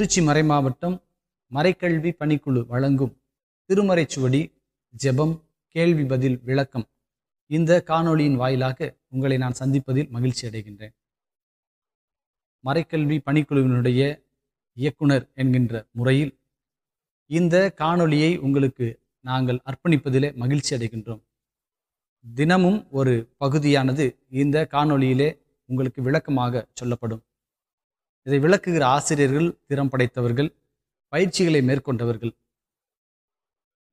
திருச்சி மறை மாவட்டம் மறைக்கல்வி பணிக்குழு வழங்கும் திருமறைச்சுவடி ஜெபம் கேள்வி பதில் விளக்கம் இந்த காணொளியின் வாயிலாக உங்களை நான் சந்திப்பதில் மகிழ்ச்சி அடைகின்றேன் மறைக்கல்வி பணிக்குழுவினுடைய இயக்குனர் என்கின்ற முறையில் இந்த காணொளியை உங்களுக்கு நாங்கள் அர்ப்பணிப்பதிலே மகிழ்ச்சி அடைகின்றோம் தினமும் ஒரு பகுதியானது இந்த காணொளியிலே உங்களுக்கு விளக்கமாக சொல்லப்படும் இதை விளக்குகிற ஆசிரியர்கள் திறம் படைத்தவர்கள் பயிற்சிகளை மேற்கொண்டவர்கள்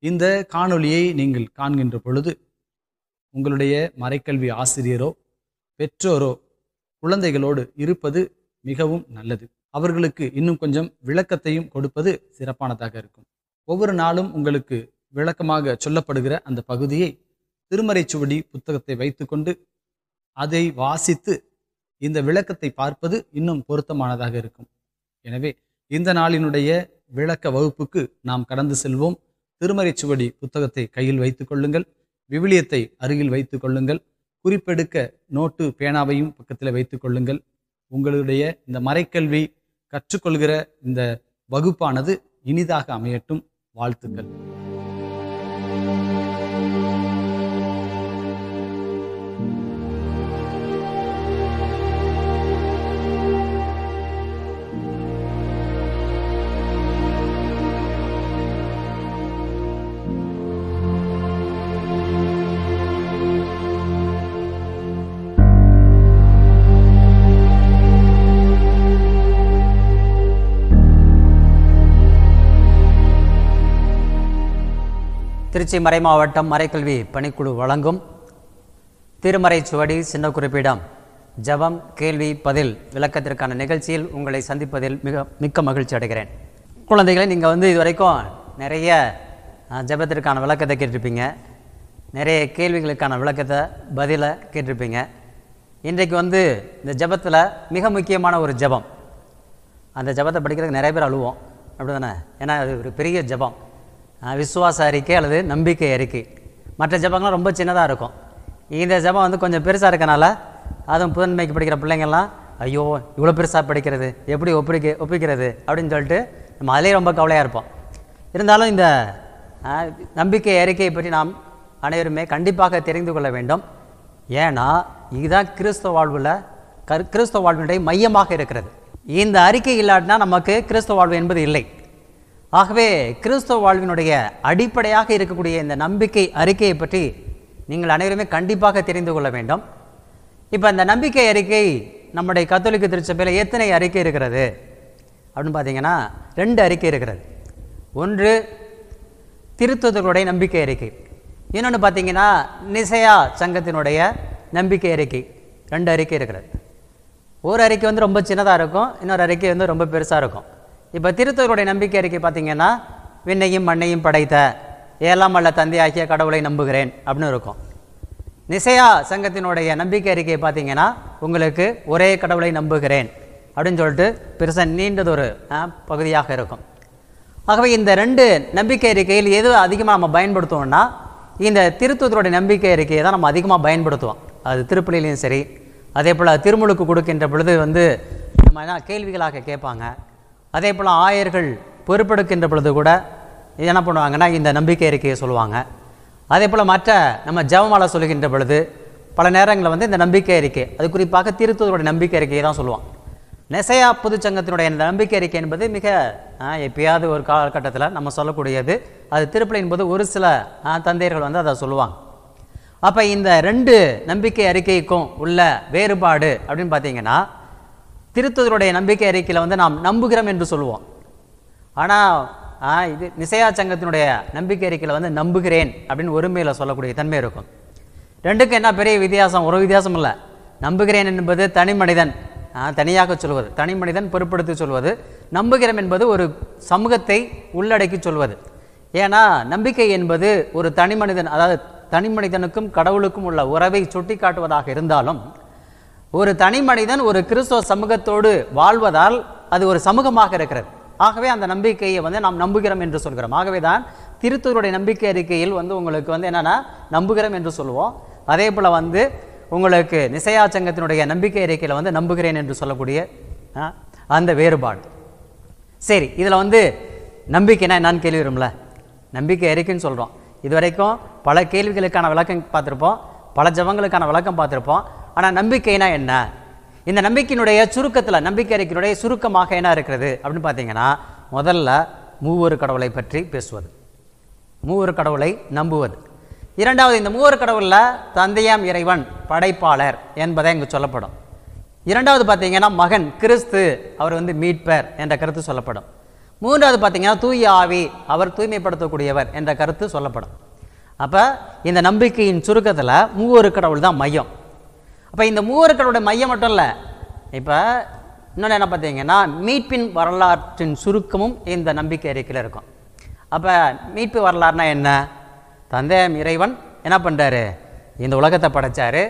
இந்த காணொளியை நீங்கள் காண்கின்ற பொழுது உங்களுடைய மறைக்கல்வி ஆசிரியரோ பெற்றோரோ குழந்தைகளோடு இருப்பது மிகவும் நல்லது அவர்களுக்கு இன்னும் கொஞ்சம் விளக்கத்தையும் கொடுப்பது சிறப்பானதாக இருக்கும் ஒவ்வொரு நாளும் உங்களுக்கு விளக்கமாக சொல்லப்படுகிற அந்த பகுதியை திருமறைச்சுவடி புத்தகத்தை வைத்துக்கொண்டு அதை வாசித்து இந்த விளக்கத்தை பார்ப்பது இன்னும் பொருத்தமானதாக இருக்கும் எனவே இந்த நாளினுடைய விளக்க வகுப்புக்கு நாம் கடந்து செல்வோம் திருமறைச்சுவடி புத்தகத்தை கையில் வைத்துக் கொள்ளுங்கள் விவிலியத்தை அருகில் வைத்துக் கொள்ளுங்கள் குறிப்பெடுக்க நோட்டு பேனாவையும் பக்கத்தில் வைத்துக் கொள்ளுங்கள் உங்களுடைய இந்த மறைக்கல்வி கற்றுக்கொள்கிற இந்த வகுப்பானது இனிதாக அமையட்டும் வாழ்த்துக்கள் திருச்சி மாவட்டம் மறைக்கல்வி பணிக்குழு வழங்கும் திருமறை சுவடி சின்ன குறிப்பிடம் ஜபம் கேள்வி பதில் விளக்கத்திற்கான நிகழ்ச்சியில் உங்களை சந்திப்பதில் மிக மிக்க மகிழ்ச்சி அடைகிறேன் குழந்தைகளை நீங்கள் வந்து இது வரைக்கும் நிறைய ஜபத்திற்கான விளக்கத்தை கேட்டிருப்பீங்க நிறைய கேள்விகளுக்கான விளக்கத்தை பதிலை கேட்டிருப்பீங்க இன்றைக்கு வந்து இந்த ஜபத்தில் மிக முக்கியமான ஒரு ஜபம் அந்த ஜபத்தை படிக்கிறதுக்கு நிறைய பேர் அழுவோம் அப்படி தானே ஏன்னா அது ஒரு பெரிய ஜபம் விசுவாச அறிக்கை அல்லது நம்பிக்கை அறிக்கை மற்ற ஜபங்கள்லாம் ரொம்ப சின்னதாக இருக்கும் இந்த ஜபம் வந்து கொஞ்சம் பெருசாக இருக்கனால அதுவும் புதன்மைக்கு படிக்கிற பிள்ளைங்கள்லாம் ஐயோ இவ்வளோ பெருசாக படிக்கிறது எப்படி ஒப்பிடிக்க ஒப்பிக்கிறது அப்படின்னு சொல்லிட்டு நம்ம அதிலே ரொம்ப கவலையாக இருப்போம் இருந்தாலும் இந்த நம்பிக்கை அறிக்கையை பற்றி நாம் அனைவருமே கண்டிப்பாக தெரிந்து கொள்ள வேண்டும் ஏன்னா இதுதான் கிறிஸ்தவ வாழ்வில் கிறிஸ்தவ வாழ்வினுடைய மையமாக இருக்கிறது இந்த அறிக்கை இல்லாட்டினா நமக்கு கிறிஸ்தவ வாழ்வு என்பது இல்லை ஆகவே கிறிஸ்தவ வாழ்வினுடைய அடிப்படையாக இருக்கக்கூடிய இந்த நம்பிக்கை அறிக்கையை பற்றி நீங்கள் அனைவருமே கண்டிப்பாக தெரிந்து கொள்ள வேண்டும் இப்போ அந்த நம்பிக்கை அறிக்கை நம்முடைய கத்தோலிக்க திருச்சபையில் எத்தனை அறிக்கை இருக்கிறது அப்படின்னு பார்த்தீங்கன்னா ரெண்டு அறிக்கை இருக்கிறது ஒன்று திருத்துவதற்குடைய நம்பிக்கை அறிக்கை இன்னொன்று பார்த்தீங்கன்னா நிசையா சங்கத்தினுடைய நம்பிக்கை அறிக்கை ரெண்டு அறிக்கை இருக்கிறது ஒரு அறிக்கை வந்து ரொம்ப சின்னதாக இருக்கும் இன்னொரு அறிக்கை வந்து ரொம்ப பெருசாக இருக்கும் இப்போ திருத்தூருடைய நம்பிக்கை அறிக்கை பார்த்தீங்கன்னா விண்ணையும் மண்ணையும் படைத்த ஏழாம் அல்ல தந்தையாகிய கடவுளை நம்புகிறேன் அப்படின்னு இருக்கும் நிசையா சங்கத்தினுடைய நம்பிக்கை அறிக்கையை பார்த்தீங்கன்னா உங்களுக்கு ஒரே கடவுளை நம்புகிறேன் அப்படின்னு சொல்லிட்டு பெருசாக நீண்டதொரு பகுதியாக இருக்கும் ஆகவே இந்த ரெண்டு நம்பிக்கை அறிக்கையில் எது அதிகமாக நம்ம பயன்படுத்துவோம்னா இந்த திருத்தூத்தருடைய நம்பிக்கை அறிக்கையை தான் நம்ம அதிகமாக பயன்படுத்துவோம் அது திருப்பலிலையும் சரி அதே போல் திருமுழுக்கு கொடுக்கின்ற பொழுது வந்து நம்ம கேள்விகளாக கேட்பாங்க அதே போல் ஆயர்கள் பொறுப்பெடுக்கின்ற பொழுது கூட என்ன பண்ணுவாங்கன்னா இந்த நம்பிக்கை அறிக்கையை சொல்லுவாங்க அதே போல் மற்ற நம்ம ஜவமாலை சொல்லுகின்ற பொழுது பல நேரங்களில் வந்து இந்த நம்பிக்கை அறிக்கை அது குறிப்பாக திருத்தூருடைய நம்பிக்கை அறிக்கையை தான் சொல்லுவாங்க நெசையா பொதுச்சங்கத்தினுடைய இந்த நம்பிக்கை அறிக்கை என்பது மிக எப்பயாவது ஒரு காலகட்டத்தில் நம்ம சொல்லக்கூடியது அது திருப்பலின் போது ஒரு சில தந்தையர்கள் வந்து அதை சொல்லுவாங்க அப்போ இந்த ரெண்டு நம்பிக்கை அறிக்கைக்கும் உள்ள வேறுபாடு அப்படின்னு பார்த்தீங்கன்னா திருத்தூதருடைய நம்பிக்கை அறிக்கையில் வந்து நாம் நம்புகிறோம் என்று சொல்லுவோம் ஆனால் இது நிசையா சங்கத்தினுடைய நம்பிக்கை அறிக்கையில் வந்து நம்புகிறேன் அப்படின்னு ஒருமையில் சொல்லக்கூடிய தன்மை இருக்கும் ரெண்டுக்கும் என்ன பெரிய வித்தியாசம் ஒரு வித்தியாசம் இல்லை நம்புகிறேன் என்பது தனி மனிதன் தனியாக சொல்வது தனி மனிதன் பொருட்படுத்தி சொல்வது நம்புகிறோம் என்பது ஒரு சமூகத்தை உள்ளடக்கி சொல்வது ஏன்னா நம்பிக்கை என்பது ஒரு தனி மனிதன் அதாவது தனி மனிதனுக்கும் கடவுளுக்கும் உள்ள உறவை சுட்டி காட்டுவதாக இருந்தாலும் ஒரு தனி மனிதன் ஒரு கிறிஸ்தவ சமூகத்தோடு வாழ்வதால் அது ஒரு சமூகமாக இருக்கிறது ஆகவே அந்த நம்பிக்கையை வந்து நாம் நம்புகிறோம் என்று சொல்கிறோம் ஆகவே தான் திருத்தூருடைய நம்பிக்கை அறிக்கையில் வந்து உங்களுக்கு வந்து என்னென்னா நம்புகிறோம் என்று சொல்லுவோம் அதே போல் வந்து உங்களுக்கு நிசையா சங்கத்தினுடைய நம்பிக்கை அறிக்கையில் வந்து நம்புகிறேன் என்று சொல்லக்கூடிய அந்த வேறுபாடு சரி இதில் வந்து நம்பிக்கைனா நான் கேள்வி வரும்ல நம்பிக்கை அறிக்கைன்னு சொல்கிறோம் இது வரைக்கும் பல கேள்விகளுக்கான விளக்கம் பார்த்துருப்போம் பல ஜபங்களுக்கான விளக்கம் பார்த்துருப்போம் ஆனால் நம்பிக்கைனா என்ன இந்த நம்பிக்கையினுடைய சுருக்கத்தில் நம்பிக்கை அறிக்கையுடைய சுருக்கமாக என்ன இருக்கிறது அப்படின்னு பார்த்தீங்கன்னா முதல்ல மூவொரு கடவுளை பற்றி பேசுவது மூவொரு கடவுளை நம்புவது இரண்டாவது இந்த மூவொரு கடவுளில் தந்தையாம் இறைவன் படைப்பாளர் என்பதை இங்கு சொல்லப்படும் இரண்டாவது பார்த்தீங்கன்னா மகன் கிறிஸ்து அவர் வந்து மீட்பர் என்ற கருத்து சொல்லப்படும் மூன்றாவது பார்த்தீங்கன்னா தூய ஆவி அவர் தூய்மைப்படுத்தக்கூடியவர் என்ற கருத்து சொல்லப்படும் அப்போ இந்த நம்பிக்கையின் சுருக்கத்தில் மூவொரு கடவுள் தான் மையம் அப்போ இந்த மூவருக்களுடைய மையம் மட்டும் இல்லை இப்போ இன்னொன்று என்ன பார்த்தீங்கன்னா மீட்பின் வரலாற்றின் சுருக்கமும் இந்த நம்பிக்கை அறிக்கையில் இருக்கும் அப்போ மீட்பு வரலாறுனா என்ன தந்தையம் இறைவன் என்ன பண்ணுறாரு இந்த உலகத்தை படைத்தார்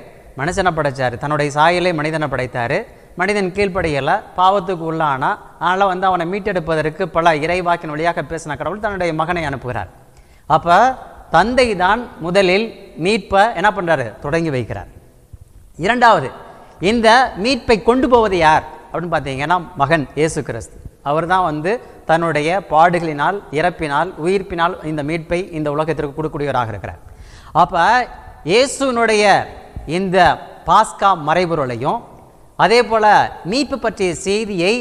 மனுஷனை படைத்தார் தன்னுடைய சாயலை மனிதனை படைத்தார் மனிதன் கீழ்ப்படையலை பாவத்துக்கு உள்ளானா அதனால் வந்து அவனை மீட்டெடுப்பதற்கு பல இறைவாக்கின் வழியாக பேசின கடவுள் தன்னுடைய மகனை அனுப்புகிறார் அப்போ தந்தை தான் முதலில் மீட்பை என்ன பண்ணுறாரு தொடங்கி வைக்கிறார் இரண்டாவது இந்த மீட்பை கொண்டு போவது யார் அப்படின்னு பார்த்தீங்கன்னா மகன் இயேசு கிறிஸ்து அவர் தான் வந்து தன்னுடைய பாடுகளினால் இறப்பினால் உயிர்ப்பினால் இந்த மீட்பை இந்த உலகத்திற்கு கொடுக்கக்கூடியவராக இருக்கிறார் அப்போ இயேசுனுடைய இந்த பாஸ்கா மறைபொருளையும் அதே போல் மீட்பு பற்றிய செய்தியை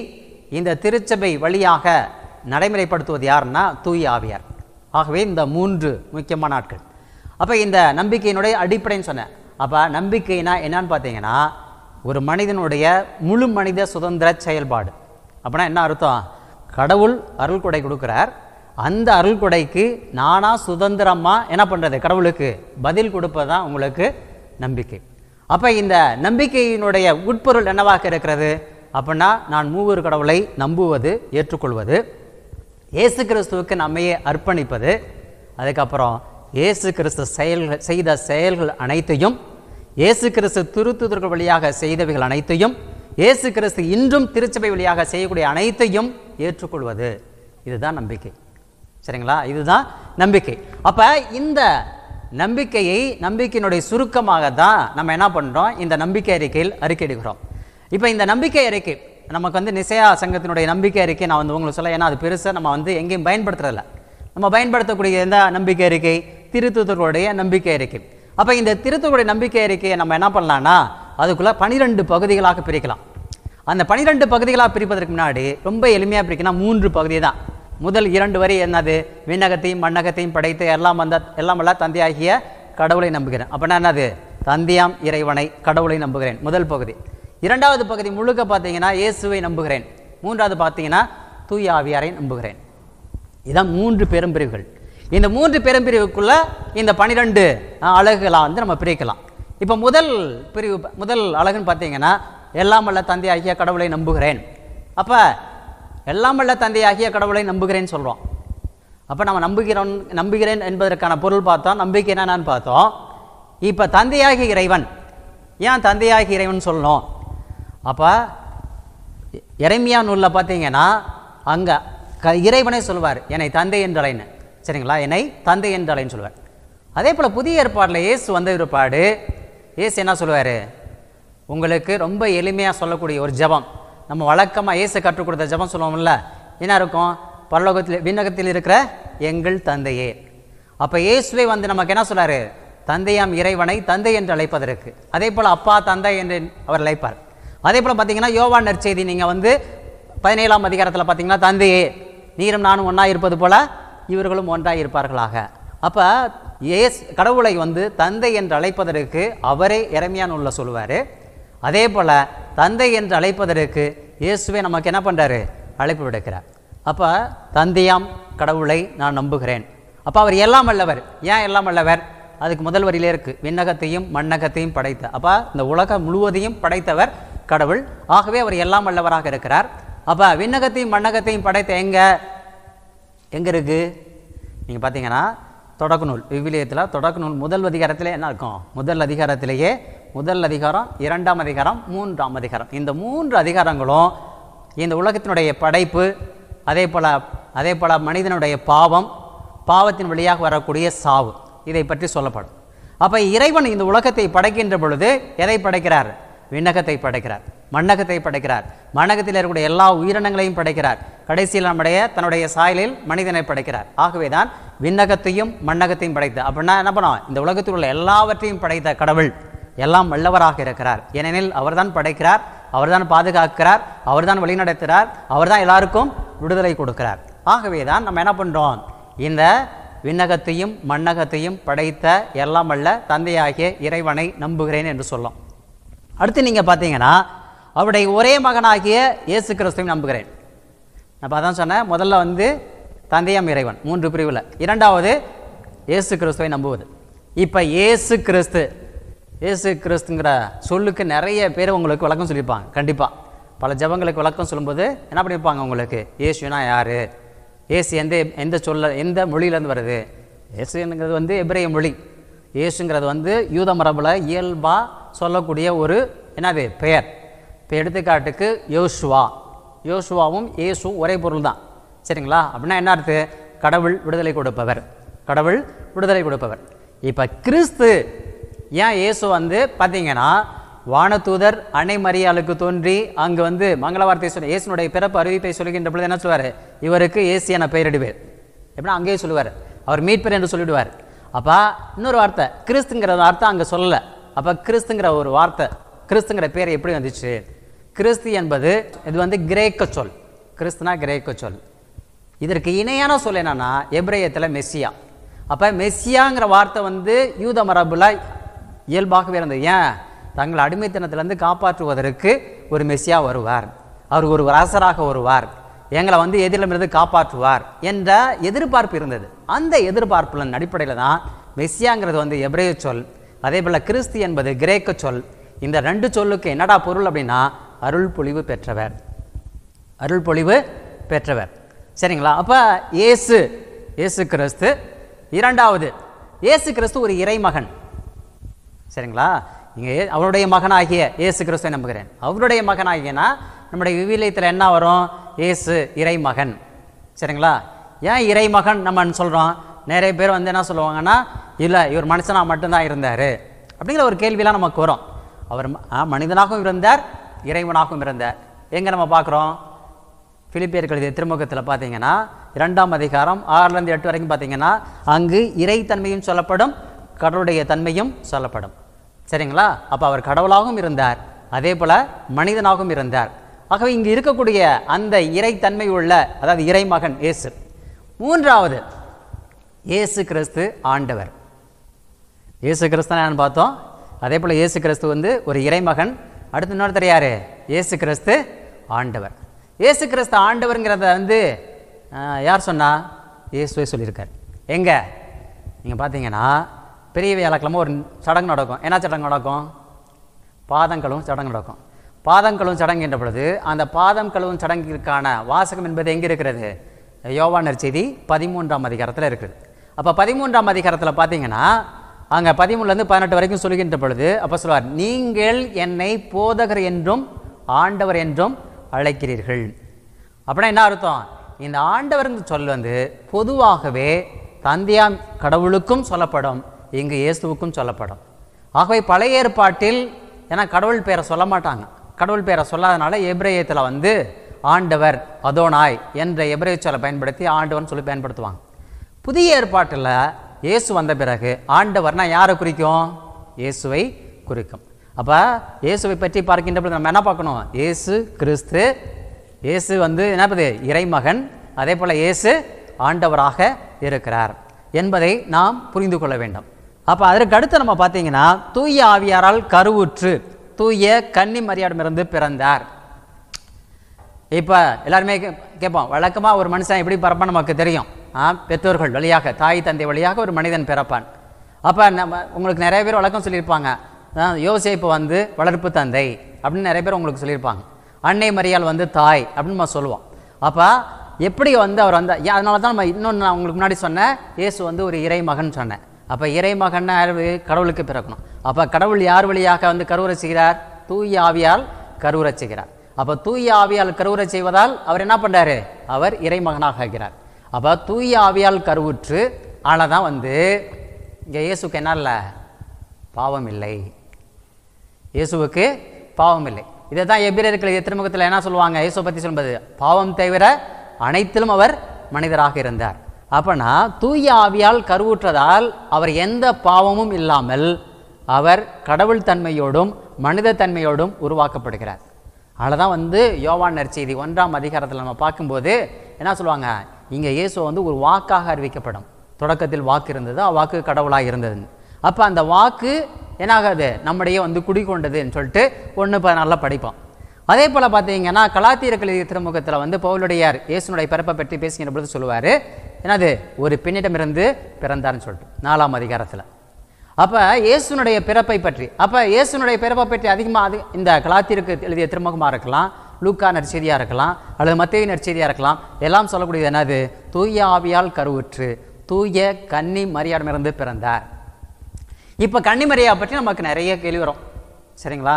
இந்த திருச்சபை வழியாக நடைமுறைப்படுத்துவது யாருன்னா தூய ஆவியார் ஆகவே இந்த மூன்று முக்கியமான நாட்கள் அப்போ இந்த நம்பிக்கையினுடைய அடிப்படைன்னு சொன்னேன் அப்போ நம்பிக்கைனா என்னான்னு பார்த்தீங்கன்னா ஒரு மனிதனுடைய முழு மனித சுதந்திர செயல்பாடு அப்படின்னா என்ன அர்த்தம் கடவுள் அருள் கொடை கொடுக்குறார் அந்த அருள் கொடைக்கு நானாக சுதந்திரமாக என்ன பண்ணுறது கடவுளுக்கு பதில் கொடுப்பது தான் உங்களுக்கு நம்பிக்கை அப்போ இந்த நம்பிக்கையினுடைய உட்பொருள் என்னவாக இருக்கிறது அப்படின்னா நான் மூவர் கடவுளை நம்புவது ஏற்றுக்கொள்வது இயேசு கிறிஸ்துவுக்கு நம்மையே அர்ப்பணிப்பது அதுக்கப்புறம் இயேசு கிறிஸ்து செயல்கள் செய்த செயல்கள் அனைத்தையும் இயேசு கிறிஸ்து திருத்துதர்கள் வழியாக செய்தவைகள் அனைத்தையும் இயேசு கிறிஸ்து இன்றும் திருச்சபை வழியாக செய்யக்கூடிய அனைத்தையும் ஏற்றுக்கொள்வது இதுதான் நம்பிக்கை சரிங்களா இதுதான் நம்பிக்கை அப்போ இந்த நம்பிக்கையை நம்பிக்கையினுடைய சுருக்கமாக தான் நம்ம என்ன பண்ணுறோம் இந்த நம்பிக்கை அறிக்கையில் அறிக்கையிடுகிறோம் இப்போ இந்த நம்பிக்கை அறிக்கை நமக்கு வந்து நிசையா சங்கத்தினுடைய நம்பிக்கை அறிக்கை நான் வந்து உங்களுக்கு சொல்ல ஏன்னா அது பெருசாக நம்ம வந்து எங்கேயும் பயன்படுத்துறதில்ல நம்ம பயன்படுத்தக்கூடிய எந்த நம்பிக்கை அறிக்கை திருத்தூத்தர்களுடைய நம்பிக்கை அறிக்கை அப்போ இந்த திருத்தூருடைய நம்பிக்கை அறிக்கையை நம்ம என்ன பண்ணலான்னா அதுக்குள்ளே பனிரெண்டு பகுதிகளாக பிரிக்கலாம் அந்த பனிரெண்டு பகுதிகளாக பிரிப்பதற்கு முன்னாடி ரொம்ப எளிமையாக பிரிக்கணும் மூன்று பகுதி தான் முதல் இரண்டு வரை என்னது விண்ணகத்தையும் மண்ணகத்தையும் படைத்து எல்லாம் வந்த எல்லாம் தந்தி தந்தையாகிய கடவுளை நம்புகிறேன் அப்படின்னா என்னது தந்தியாம் இறைவனை கடவுளை நம்புகிறேன் முதல் பகுதி இரண்டாவது பகுதி முழுக்க பார்த்தீங்கன்னா இயேசுவை நம்புகிறேன் மூன்றாவது பார்த்தீங்கன்னா ஆவியாரை நம்புகிறேன் இதுதான் மூன்று பெரும்பிரிவுகள் இந்த மூன்று பெரும்பிரிவுக்குள்ள இந்த பனிரெண்டு அழகுகளாக வந்து நம்ம பிரிக்கலாம் இப்போ முதல் பிரிவு முதல் அழகுன்னு பார்த்தீங்கன்னா எல்லாம் வல்ல தந்தையாகிய கடவுளை நம்புகிறேன் அப்போ எல்லாம் வல்ல தந்தையாகிய கடவுளை நம்புகிறேன்னு சொல்கிறோம் அப்போ நம்ம நம்புகிறோம் நம்புகிறேன் என்பதற்கான பொருள் பார்த்தோம் நம்பிக்கை என்னென்னு பார்த்தோம் இப்போ தந்தையாகி இறைவன் ஏன் தந்தையாகி இறைவன் சொல்லணும் அப்போ இறைமையான் நூலில் பார்த்தீங்கன்னா அங்கே க இறைவனே சொல்வார் என்னை தந்தை என்று அழைன்னு சரிங்களா என்னை தந்தை என்றழைன்னு சொல்லுவார் அதே போல் புதிய ஏற்பாடில் இயேசு வந்த ஏற்பாடு இயேசு என்ன சொல்லுவார் உங்களுக்கு ரொம்ப எளிமையாக சொல்லக்கூடிய ஒரு ஜபம் நம்ம வழக்கமாக இயேசு கற்றுக் கொடுத்த ஜபம் சொல்லுவோம்ல என்ன இருக்கும் பரலோகத்தில் விண்ணகத்தில் இருக்கிற எங்கள் தந்தையே அப்போ இயேசுவை வந்து நமக்கு என்ன சொல்கிறார் தந்தையாம் இறைவனை தந்தை என்று அழைப்பதற்கு அதே போல் அப்பா தந்தை என்று அவர் அழைப்பார் அதே போல் பார்த்தீங்கன்னா யோவான் நற்செய்தி நீங்கள் வந்து பதினேழாம் அதிகாரத்தில் பார்த்தீங்கன்னா தந்தையே நீரும் நானும் ஒன்றா இருப்பது போல் இவர்களும் ஒன்றாக இருப்பார்களாக அப்போ ஏஸ் கடவுளை வந்து தந்தை என்று அழைப்பதற்கு அவரே இறமையான உள்ள சொல்லுவார் அதே போல் தந்தை என்று அழைப்பதற்கு இயேசுவே நமக்கு என்ன பண்ணுறாரு அழைப்பு விடுக்கிறார் அப்போ தந்தையாம் கடவுளை நான் நம்புகிறேன் அப்போ அவர் எல்லாம் அல்லவர் ஏன் எல்லாம் அல்லவர் அதுக்கு முதல் வரியிலே இருக்குது விண்ணகத்தையும் மண்ணகத்தையும் படைத்த அப்போ இந்த உலகம் முழுவதையும் படைத்தவர் கடவுள் ஆகவே அவர் எல்லாம் அல்லவராக இருக்கிறார் அப்போ விண்ணகத்தையும் மண்ணகத்தையும் படைத்த எங்கே எங்கே இருக்குது நீங்கள் பார்த்தீங்கன்னா தொடக்க நூல் விவிலியத்தில் தொடக்க நூல் முதல் அதிகாரத்தில் என்ன இருக்கும் முதல் அதிகாரத்திலேயே முதல் அதிகாரம் இரண்டாம் அதிகாரம் மூன்றாம் அதிகாரம் இந்த மூன்று அதிகாரங்களும் இந்த உலகத்தினுடைய படைப்பு அதே போல் அதே போல் மனிதனுடைய பாவம் பாவத்தின் வழியாக வரக்கூடிய சாவு இதை பற்றி சொல்லப்படும் அப்போ இறைவன் இந்த உலகத்தை படைக்கின்ற பொழுது எதை படைக்கிறார் விண்ணகத்தை படைக்கிறார் மண்ணகத்தை படைக்கிறார் மண்ணகத்தில் இருக்கக்கூடிய எல்லா உயிரினங்களையும் படைக்கிறார் கடைசியில் நம்முடைய தன்னுடைய சாயலில் மனிதனை படைக்கிறார் ஆகவே தான் விண்ணகத்தையும் மண்ணகத்தையும் படைத்து அப்படின்னா என்ன பண்ணுவோம் இந்த உலகத்தில் உள்ள எல்லாவற்றையும் படைத்த கடவுள் எல்லாம் வல்லவராக இருக்கிறார் ஏனெனில் அவர்தான் படைக்கிறார் அவர்தான் பாதுகாக்கிறார் அவர்தான் வழிநடத்துகிறார் அவர்தான் எல்லாருக்கும் விடுதலை கொடுக்கிறார் ஆகவே தான் நம்ம என்ன பண்ணுறோம் இந்த விண்ணகத்தையும் மண்ணகத்தையும் படைத்த எல்லாம் அல்ல தந்தையாகிய இறைவனை நம்புகிறேன் என்று சொல்லும் அடுத்து நீங்கள் பார்த்தீங்கன்னா அவருடைய ஒரே மகனாகிய இயேசு கிறிஸ்துவை நம்புகிறேன் நான் அதான் சொன்னேன் முதல்ல வந்து தந்தையம் இறைவன் மூன்று பிரிவில் இரண்டாவது இயேசு கிறிஸ்துவை நம்புவது இப்போ இயேசு கிறிஸ்து இயேசு கிறிஸ்துங்கிற சொல்லுக்கு நிறைய பேர் உங்களுக்கு விளக்கம் சொல்லியிருப்பாங்க கண்டிப்பாக பல ஜபங்களுக்கு விளக்கம் சொல்லும்போது என்ன பண்ணியிருப்பாங்க உங்களுக்கு இயேசுனா யார் இயேசு எந்த எந்த சொல்ல எந்த மொழியிலேருந்து வருது இயேசுங்கிறது வந்து எபிரேய மொழி இயேசுங்கிறது வந்து யூத மரபில் இயல்பாக சொல்லக்கூடிய ஒரு என்னது பெயர் இப்போ எடுத்துக்காட்டுக்கு யோசுவா யோசுவாவும் ஏசு ஒரே பொருள் தான் சரிங்களா அப்படின்னா என்ன அர்த்து கடவுள் விடுதலை கொடுப்பவர் கடவுள் விடுதலை கொடுப்பவர் இப்போ கிறிஸ்து ஏன் இயேசு வந்து பார்த்தீங்கன்னா வானதூதர் அன்னை மரியாளுக்கு தோன்றி அங்கே வந்து மங்கள வார்த்தை சொல்லி இயேசுனுடைய பிறப்பு அறிவிப்பை சொல்கின்ற பொழுது என்ன சொல்லுவார் இவருக்கு ஏசு என பெயரிடுவேன் எப்படின்னா அங்கேயே சொல்லுவார் அவர் மீட்பர் என்று சொல்லிவிடுவார் அப்போ இன்னொரு வார்த்தை கிறிஸ்துங்கிற வார்த்தை அங்கே சொல்லலை அப்போ கிறிஸ்துங்கிற ஒரு வார்த்தை கிறிஸ்துங்கிற பேர் எப்படி வந்துச்சு கிறிஸ்து என்பது இது வந்து கிரேக்க சொல் கிறிஸ்துனா கிரேக்க சொல் இதற்கு இணையான சொல் என்னென்னா எப்ரேயத்தில் மெஸ்ஸியா அப்போ மெஸ்ஸியாங்கிற வார்த்தை வந்து யூத மரபில் இயல்பாகவே இருந்தது ஏன் தங்கள் அடிமைத்தனத்திலேருந்து காப்பாற்றுவதற்கு ஒரு மெஸ்ஸியா வருவார் அவர் ஒரு அரசராக வருவார் எங்களை வந்து எதிரிலிருந்து காப்பாற்றுவார் என்ற எதிர்பார்ப்பு இருந்தது அந்த எதிர்பார்ப்புலன் அடிப்படையில் தான் மெஸ்ஸியாங்கிறது வந்து எப்ரேய சொல் அதே போல் கிறிஸ்து என்பது கிரேக்க சொல் இந்த ரெண்டு சொல்லுக்கு என்னடா பொருள் அப்படின்னா அருள் பொழிவு பெற்றவர் அருள் பொழிவு பெற்றவர் சரிங்களா அப்போ இயேசு இயேசு கிறிஸ்து இரண்டாவது இயேசு கிறிஸ்து ஒரு இறைமகன் சரிங்களா இங்கே அவருடைய மகனாகிய இயேசு கிறிஸ்துவை நம்புகிறேன் அவருடைய மகனாகியனா நம்முடைய விவிலியத்தில் என்ன வரும் இயேசு இறைமகன் சரிங்களா ஏன் இறைமகன் நம்ம சொல்கிறோம் நிறைய பேர் வந்து என்ன சொல்லுவாங்கன்னா இல்லை இவர் மனுஷனாக மட்டும்தான் இருந்தார் அப்படிங்கிற ஒரு கேள்வியெலாம் நமக்கு வரும் அவர் மனிதனாகவும் இருந்தார் இறைவனாகவும் இருந்த எங்கே நம்ம பார்க்குறோம் பிலிப்பியர்கள் இது திருமுகத்தில் பார்த்தீங்கன்னா இரண்டாம் அதிகாரம் ஆறுலேருந்து எட்டு வரைக்கும் பார்த்தீங்கன்னா அங்கு இறைத்தன்மையும் சொல்லப்படும் கடவுளுடைய தன்மையும் சொல்லப்படும் சரிங்களா அப்போ அவர் கடவுளாகவும் இருந்தார் அதே போல் மனிதனாகவும் இருந்தார் ஆகவே இங்கு இருக்கக்கூடிய அந்த இறைத்தன்மை உள்ள அதாவது இறைமகன் இயேசு மூன்றாவது இயேசு கிறிஸ்து ஆண்டவர் இயேசு கிறிஸ்தனான்னு பார்த்தோம் அதே போல் இயேசு கிறிஸ்து வந்து ஒரு இறைமகன் அடுத்து இன்னொருத்தர் யார் ஏசு கிறிஸ்து ஆண்டவர் ஏசு கிறிஸ்து ஆண்டவருங்கிறத வந்து யார் சொன்னால் ஏசுவே சொல்லியிருக்கார் எங்கே நீங்கள் பார்த்தீங்கன்னா பெரிய வியாழக்கிழமை ஒரு சடங்கு நடக்கும் என்ன சடங்கு நடக்கும் பாதங்களும் சடங்கு நடக்கும் பாதங்களும் சடங்கு என்ற பொழுது அந்த பாதம் கழுவும் சடங்கிற்கான வாசகம் என்பது எங்கே இருக்கிறது யோவானர் செய்தி பதிமூன்றாம் அதிகாரத்தில் இருக்குது அப்போ பதிமூன்றாம் அதிகாரத்தில் பார்த்தீங்கன்னா அங்கே பதிமூணுலேருந்து பதினெட்டு வரைக்கும் சொல்கின்ற பொழுது அப்போ சொல்வார் நீங்கள் என்னை போதகர் என்றும் ஆண்டவர் என்றும் அழைக்கிறீர்கள் அப்படின்னா என்ன அர்த்தம் இந்த என்று சொல் வந்து பொதுவாகவே தந்தையாம் கடவுளுக்கும் சொல்லப்படும் இங்கு இயேசுவுக்கும் சொல்லப்படும் ஆகவே பழைய ஏற்பாட்டில் ஏன்னா கடவுள் பேரை சொல்ல மாட்டாங்க கடவுள் பேரை சொல்லாதனால எப்ரேயத்தில் வந்து ஆண்டவர் அதோனாய் என்ற எப்ரேய பயன்படுத்தி ஆண்டவர்னு சொல்லி பயன்படுத்துவாங்க புதிய ஏற்பாட்டில் இயேசு வந்த பிறகு ஆண்டவர்னா யாரை குறிக்கும் இயேசுவை குறிக்கும் அப்போ இயேசுவை பற்றி பார்க்கின்ற பொழுது நம்ம என்ன பார்க்கணும் இயேசு கிறிஸ்து இயேசு வந்து என்னப்பது இறைமகன் அதே போல் இயேசு ஆண்டவராக இருக்கிறார் என்பதை நாம் புரிந்து கொள்ள வேண்டும் அப்போ அதற்கு அடுத்து நம்ம பார்த்தீங்கன்னா தூய ஆவியாரால் கருவுற்று தூய கன்னி மரியாடமிருந்து பிறந்தார் இப்போ எல்லாருமே கேட்போம் வழக்கமாக ஒரு மனுஷன் எப்படி பிறப்பான் நமக்கு தெரியும் ஆ பெற்றோர்கள் வழியாக தாய் தந்தை வழியாக ஒரு மனிதன் பிறப்பான் அப்போ நம்ம உங்களுக்கு நிறைய பேர் வழக்கம் சொல்லியிருப்பாங்க யோசிப்பு வந்து வளர்ப்பு தந்தை அப்படின்னு நிறைய பேர் உங்களுக்கு சொல்லியிருப்பாங்க அன்னை மரியால் வந்து தாய் அப்படின்னு நம்ம சொல்லுவோம் அப்போ எப்படி வந்து அவர் வந்து அதனால தான் நம்ம இன்னொன்று நான் உங்களுக்கு முன்னாடி சொன்னேன் ஏசு வந்து ஒரு இறை மகன் சொன்னேன் அப்போ இறை மகன் கடவுளுக்கு பிறக்கணும் அப்போ கடவுள் யார் வழியாக வந்து கருவுரை செய்கிறார் தூய் ஆவியால் கருவுரை செய்கிறார் அப்போ தூய ஆவியால் கருவுரை செய்வதால் அவர் என்ன பண்ணுறாரு அவர் இறைமகனாக ஆகிறார் அப்போ தூய ஆவியால் கருவுற்று ஆனால் தான் வந்து இங்கே இயேசுக்கு என்ன இல்லை பாவம் இல்லை இயேசுவுக்கு பாவம் இல்லை இதை தான் எபிரேர்கள் திருமுகத்தில் என்ன சொல்லுவாங்க இயேசு பற்றி சொல்லும்போது பாவம் தவிர அனைத்திலும் அவர் மனிதராக இருந்தார் அப்போனா தூய ஆவியால் கருவுற்றதால் அவர் எந்த பாவமும் இல்லாமல் அவர் கடவுள் தன்மையோடும் மனித தன்மையோடும் உருவாக்கப்படுகிறார் அதில் தான் வந்து யோவான் நற்செய்தி ஒன்றாம் அதிகாரத்தில் நம்ம பார்க்கும்போது என்ன சொல்லுவாங்க இங்கே இயேசு வந்து ஒரு வாக்காக அறிவிக்கப்படும் தொடக்கத்தில் வாக்கு இருந்தது வாக்கு கடவுளாக இருந்தது அப்போ அந்த வாக்கு என்னாகாது நம்முடைய வந்து குடிகொண்டதுன்னு சொல்லிட்டு ஒன்று இப்போ நல்லா படிப்போம் அதே போல் பார்த்தீங்கன்னா கலாத்தியர்கள் திருமுகத்தில் வந்து பவுலுடையார் இயேசுனுடைய பிறப்பை பற்றி பேசுகிற பொழுது சொல்லுவார் என்னது ஒரு பெண்ணிடமிருந்து பிறந்தார்னு சொல்லிட்டு நாலாம் அதிகாரத்தில் அப்போ இயேசுனுடைய பிறப்பை பற்றி அப்போ இயேசுனுடைய பிறப்பை பற்றி அதிகமாக அது இந்த கலாத்திற்கு எழுதிய திருமுகமாக இருக்கலாம் லூக்கா நற்செய்தியாக இருக்கலாம் அல்லது மத்திய நற்செய்தியாக இருக்கலாம் எல்லாம் சொல்லக்கூடியது என்னது தூய ஆவியால் கருவுற்று தூய கன்னி மரியாடமிருந்து பிறந்தார் இப்போ கன்னி மரியாதை பற்றி நமக்கு நிறைய கேள்வி வரும் சரிங்களா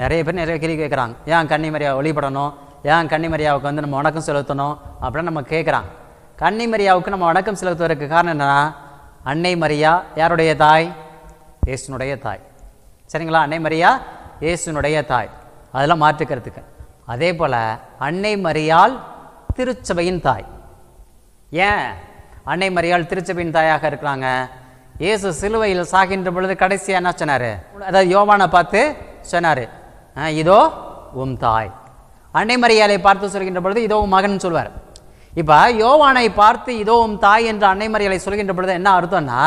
நிறைய பேர் நிறைய கேள்வி கேட்குறாங்க ஏன் கன்னி மரியா ஒளிபடணும் ஏன் கன்னிமரியாவுக்கு வந்து நம்ம வணக்கம் செலுத்தணும் அப்படின்னு நம்ம கேட்குறாங்க மரியாவுக்கு நம்ம வணக்கம் செலுத்துவதற்கு காரணம் என்னென்னா அன்னை மரியா யாருடைய தாய் இயேசுனுடைய தாய் சரிங்களா அன்னை மரியா இயேசுனுடைய தாய் அதெல்லாம் மாற்றுக்கிறதுக்கு அதே போல் அன்னை மரியால் திருச்சபையின் தாய் ஏன் அன்னை மரியால் திருச்சபையின் தாயாக இருக்கிறாங்க இயேசு சிலுவையில் சாகின்ற பொழுது கடைசியாக என்ன சொன்னார் அதாவது யோவானை பார்த்து சொன்னார் இதோ உம் தாய் அன்னை மரியாலை பார்த்து சொல்கின்ற பொழுது இதோ உன் மகன் சொல்வார் இப்போ யோவானை பார்த்து இதோ உம் தாய் என்று அன்னை மரியாலை சொல்கின்ற பொழுது என்ன அர்த்தம்னா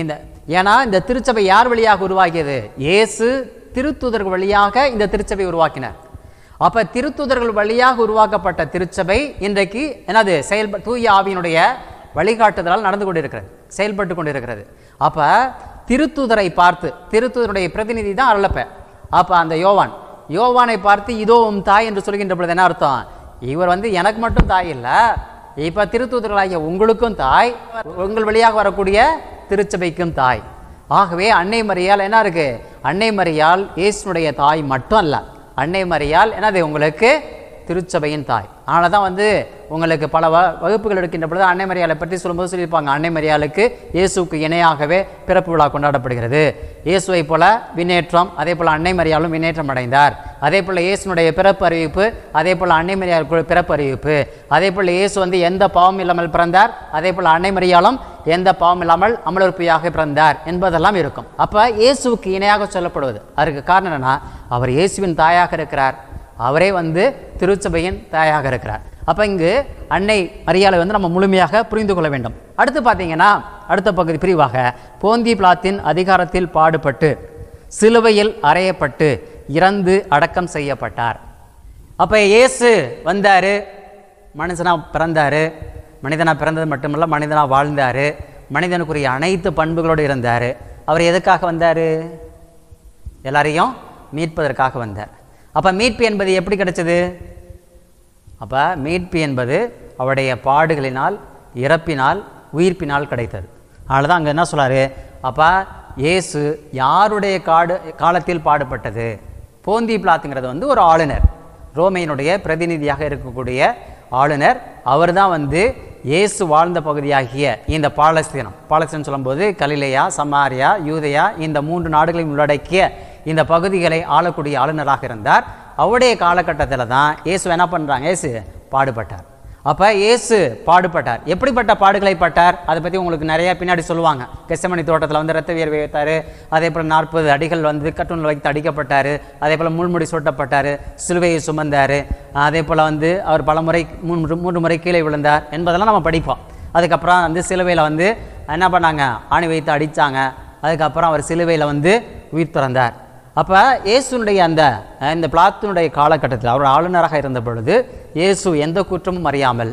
இந்த ஏன்னா இந்த திருச்சபை யார் வழியாக உருவாகியது இயேசு திருத்துதர்கள் வழியாக இந்த திருச்சபை உருவாக்கினார் அப்போ திருத்துதர்கள் வழியாக உருவாக்கப்பட்ட திருச்சபை இன்றைக்கு என்னது செயல்ப தூய ஆவியினுடைய வழிகாட்டுதலால் நடந்து கொண்டிருக்கிறது செயல்பட்டு கொண்டிருக்கிறது அப்போ திருத்துதரை பார்த்து திருத்துதருடைய பிரதிநிதி தான் அருளப்ப அப்போ அந்த யோவான் யோவானை பார்த்து இதோ உன் தாய் என்று சொல்கின்ற பொழுது என்ன அர்த்தம் இவர் வந்து எனக்கு மட்டும் தாய் இல்லை இப்போ திருத்தூதர்களாகிய உங்களுக்கும் தாய் உங்கள் வழியாக வரக்கூடிய திருச்சபைக்கும் தாய் ஆகவே அன்னை மரியால் என்ன இருக்குது அன்னை மறியால் இயேசுனுடைய தாய் மட்டும் அல்ல அன்னை மறியால் என்னது உங்களுக்கு திருச்சபையின் தாய் அதனால தான் வந்து உங்களுக்கு பல வ வகுப்புகள் எடுக்கின்ற பொழுது அன்னை மரியாதை பற்றி சொல்லும்போது சொல்லியிருப்பாங்க அன்னை மரியாளுக்கு இயேசுக்கு இணையாகவே பிறப்பு விழா கொண்டாடப்படுகிறது இயேசுவை போல விண்ணேற்றம் அதே போல் அன்னை மரியாலும் விண்ணேற்றம் அடைந்தார் அதே போல் இயேசுனுடைய பிறப்பு அறிவிப்பு அதே போல் அன்னை மரியாளுக்கு பிறப்பு அறிவிப்பு அதே போல் இயேசு வந்து எந்த பாவம் இல்லாமல் பிறந்தார் அதே போல் அன்னை மரியாலும் எந்த பாவம் இல்லாமல் அமலுறுப்பியாக பிறந்தார் என்பதெல்லாம் இருக்கும் அப்போ இயேசுவுக்கு இணையாக சொல்லப்படுவது அதற்கு காரணம் என்னென்னா அவர் இயேசுவின் தாயாக இருக்கிறார் அவரே வந்து திருச்சபையின் தாயாக இருக்கிறார் அப்போ இங்கு அன்னை மரியாதை வந்து நம்ம முழுமையாக புரிந்து கொள்ள வேண்டும் அடுத்து பார்த்தீங்கன்னா அடுத்த பகுதி பிரிவாக போந்தி பிளாத்தின் அதிகாரத்தில் பாடுபட்டு சிலுவையில் அறையப்பட்டு இறந்து அடக்கம் செய்யப்பட்டார் அப்போ இயேசு வந்தார் மனுஷனாக பிறந்தார் மனிதனாக பிறந்தது மட்டுமல்ல மனிதனாக வாழ்ந்தார் மனிதனுக்குரிய அனைத்து பண்புகளோடு இருந்தார் அவர் எதுக்காக வந்தார் எல்லாரையும் மீட்பதற்காக வந்தார் அப்போ மீட்பு என்பது எப்படி கிடைச்சது அப்போ மீட்பு என்பது அவருடைய பாடுகளினால் இறப்பினால் உயிர்ப்பினால் கிடைத்தது அதனால தான் அங்கே என்ன சொல்கிறாரு அப்போ இயேசு யாருடைய காடு காலத்தில் பாடுபட்டது போந்தி பிளாத்துங்கிறது வந்து ஒரு ஆளுநர் ரோமையினுடைய பிரதிநிதியாக இருக்கக்கூடிய ஆளுநர் அவர் தான் வந்து இயேசு வாழ்ந்த பகுதியாகிய இந்த பாலஸ்தீனம் பாலஸ்தீனம் சொல்லும்போது கலிலையா சமாரியா யூதையா இந்த மூன்று நாடுகளையும் உள்ளடக்கிய இந்த பகுதிகளை ஆளக்கூடிய ஆளுநராக இருந்தார் அவருடைய காலகட்டத்தில் தான் இயேசு என்ன பண்ணுறாங்க இயேசு பாடுபட்டார் அப்போ இயேசு பாடுபட்டார் எப்படிப்பட்ட பாடுகளை பட்டார் அதை பற்றி உங்களுக்கு நிறையா பின்னாடி சொல்லுவாங்க கெசமணி தோட்டத்தில் வந்து ரத்த வியர்வை வைத்தார் அதே போல் நாற்பது அடிகள் வந்து கட்டூனில் வைத்து அடிக்கப்பட்டார் அதே போல் முள்முடி சூட்டப்பட்டார் சிலுவையை சுமந்தார் அதே போல் வந்து அவர் பல முறை மூன்று மூன்று முறை கீழே விழுந்தார் என்பதெல்லாம் நம்ம படிப்போம் அதுக்கப்புறம் வந்து சிலுவையில் வந்து என்ன பண்ணாங்க ஆணி வைத்து அடித்தாங்க அதுக்கப்புறம் அவர் சிலுவையில் வந்து உயிர் திறந்தார் அப்போ இயேசுனுடைய அந்த இந்த பிளாத்தினுடைய காலகட்டத்தில் அவர் ஆளுநராக இருந்த பொழுது இயேசு எந்த குற்றமும் அறியாமல்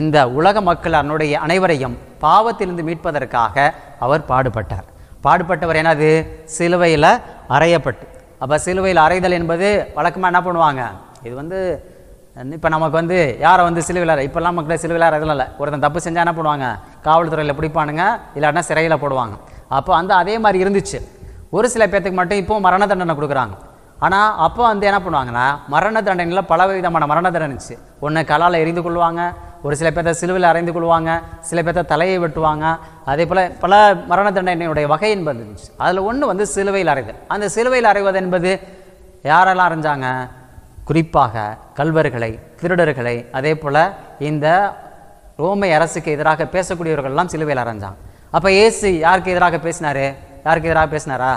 இந்த உலக மக்கள் அவனுடைய அனைவரையும் பாவத்திலிருந்து மீட்பதற்காக அவர் பாடுபட்டார் பாடுபட்டவர் என்னது சிலுவையில் அறையப்பட்டு அப்போ சிலுவையில் அறைதல் என்பது வழக்கமாக என்ன பண்ணுவாங்க இது வந்து இப்போ நமக்கு வந்து யாரை வந்து சிலுவிலார் இப்போல்லாம் மக்கள் சிலுவிலார் இதெல்லாம் இல்லை ஒருத்தன் தப்பு செஞ்சால் என்ன பண்ணுவாங்க காவல்துறையில் பிடிப்பானுங்க இல்லாட்டினா சிறையில் போடுவாங்க அப்போ அந்த அதே மாதிரி இருந்துச்சு ஒரு சில பேர்த்துக்கு மட்டும் இப்போ மரண தண்டனை கொடுக்குறாங்க ஆனால் அப்போ வந்து என்ன பண்ணுவாங்கன்னா மரண தண்டனையில் பல விதமான மரண தண்டனை இருந்துச்சு ஒன்று கலால் எரிந்து கொள்வாங்க ஒரு சில பேர்த்த சிலுவில் அரைந்து கொள்வாங்க சில பேர்த்த தலையை வெட்டுவாங்க அதே போல் பல மரண தண்டனையினுடைய வகை என்பது இருந்துச்சு அதில் ஒன்று வந்து சிலுவையில் அரைது அந்த சிலுவையில் அரைவது என்பது யாரெல்லாம் அரைஞ்சாங்க குறிப்பாக கல்வர்களை திருடர்களை அதே போல் இந்த ரோமை அரசுக்கு எதிராக பேசக்கூடியவர்கள்லாம் சிலுவையில் அரைஞ்சாங்க அப்போ ஏசு யாருக்கு எதிராக பேசினார் யாருக்கு எதிராக பேசினாரா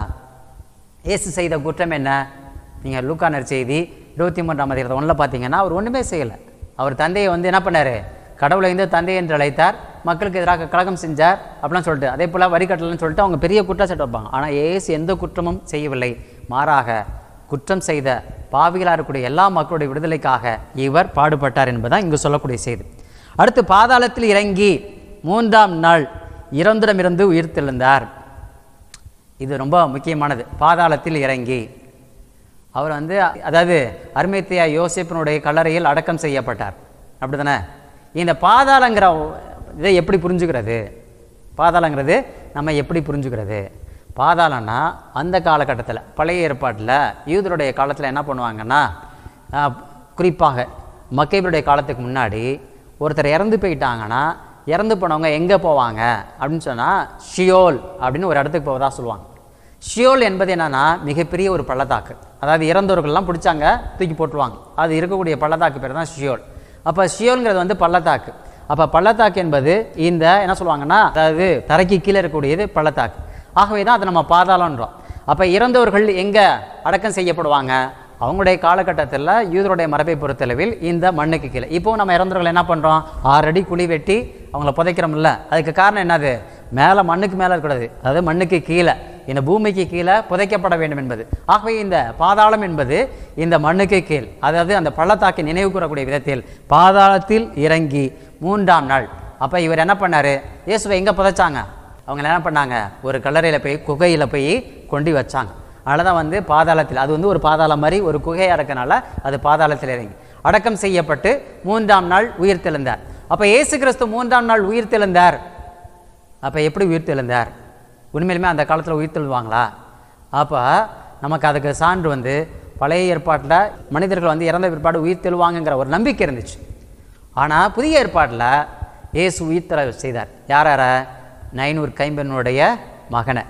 ஏசு செய்த குற்றம் என்ன நீங்கள் லூக்கானர் செய்தி இருபத்தி மூன்றாம் மதியத்தை ஒன்றில் பார்த்தீங்கன்னா அவர் ஒன்றுமே செய்யலை அவர் தந்தையை வந்து என்ன பண்ணார் கடவுளை வந்து தந்தை என்று அழைத்தார் மக்களுக்கு எதிராக கழகம் செஞ்சார் அப்படிலாம் சொல்லிட்டு அதே போல் வரி சொல்லிட்டு அவங்க பெரிய குற்றச்சாட்டு வைப்பாங்க ஆனால் ஏசு எந்த குற்றமும் செய்யவில்லை மாறாக குற்றம் செய்த பாவிகளாக இருக்கக்கூடிய எல்லா மக்களுடைய விடுதலைக்காக இவர் பாடுபட்டார் என்பதான் இங்கு சொல்லக்கூடிய செய்தி அடுத்து பாதாளத்தில் இறங்கி மூன்றாம் நாள் இறந்திடமிருந்து உயிர்த்தெழுந்தார் இது ரொம்ப முக்கியமானது பாதாளத்தில் இறங்கி அவர் வந்து அதாவது அருமைத்தியா யோசிப்பினுடைய கல்லறையில் அடக்கம் செய்யப்பட்டார் அப்படி தானே இந்த பாதாளங்கிற இதை எப்படி புரிஞ்சுக்கிறது பாதாளங்கிறது நம்ம எப்படி புரிஞ்சுக்கிறது பாதாளம்னா அந்த காலகட்டத்தில் பழைய ஏற்பாட்டில் யூதருடைய காலத்தில் என்ன பண்ணுவாங்கன்னா குறிப்பாக மக்களுடைய காலத்துக்கு முன்னாடி ஒருத்தர் இறந்து போயிட்டாங்கன்னா இறந்து போனவங்க எங்கே போவாங்க அப்படின்னு சொன்னால் ஷியோல் அப்படின்னு ஒரு இடத்துக்கு போவதாக சொல்லுவாங்க ஷியோல் என்பது என்னென்னா மிகப்பெரிய ஒரு பள்ளத்தாக்கு அதாவது இறந்தவர்கள்லாம் பிடிச்சாங்க தூக்கி போட்டுருவாங்க அது இருக்கக்கூடிய பள்ளத்தாக்கு பேர் தான் ஷியோல் அப்போ ஷியோல்ங்கிறது வந்து பள்ளத்தாக்கு அப்போ பள்ளத்தாக்கு என்பது இந்த என்ன சொல்லுவாங்கன்னா அதாவது தரைக்கு கீழே இருக்கக்கூடியது பள்ளத்தாக்கு ஆகவே தான் அதை நம்ம பாதாளன்றோம் அப்போ இறந்தவர்கள் எங்கே அடக்கம் செய்யப்படுவாங்க அவங்களுடைய காலகட்டத்தில் யூதருடைய மரபை பொறுத்தளவில் இந்த மண்ணுக்கு கீழே இப்போது நம்ம இறந்தவர்கள் என்ன பண்ணுறோம் ஆறு அடி குழி வெட்டி அவங்கள புதைக்கிறோம்ல அதுக்கு காரணம் என்னது மேலே மண்ணுக்கு மேலே இருக்கக்கூடாது அதாவது மண்ணுக்கு கீழே இந்த பூமிக்கு கீழே புதைக்கப்பட வேண்டும் என்பது ஆகவே இந்த பாதாளம் என்பது இந்த மண்ணுக்கு கீழ் அதாவது அந்த பள்ளத்தாக்கை நினைவு கூறக்கூடிய விதத்தில் பாதாளத்தில் இறங்கி மூன்றாம் நாள் அப்போ இவர் என்ன பண்ணார் இயேசுவை எங்கே புதைச்சாங்க அவங்க என்ன பண்ணாங்க ஒரு கல்லறையில் போய் குகையில் போய் கொண்டு வச்சாங்க அதனால் தான் வந்து பாதாளத்தில் அது வந்து ஒரு பாதாளம் மாதிரி ஒரு குகையாக இருக்கனால அது பாதாளத்தில் இறங்கி அடக்கம் செய்யப்பட்டு மூன்றாம் நாள் உயிர் தெழுந்தார் அப்போ ஏசு கிறிஸ்து மூன்றாம் நாள் உயிர் தெழுந்தார் அப்போ எப்படி உயிர் தெழுந்தார் உண்மையிலுமே அந்த காலத்தில் உயிர் தெழுவாங்களா அப்போ நமக்கு அதுக்கு சான்று வந்து பழைய ஏற்பாட்டில் மனிதர்கள் வந்து இறந்த பிற்பாடு உயிர் தெழுவாங்கங்கிற ஒரு நம்பிக்கை இருந்துச்சு ஆனால் புதிய ஏற்பாட்டில் ஏசு உயிர் செய்தார் செய்தார் யார நைனூர் கைம்பெண்ணுடைய மகனை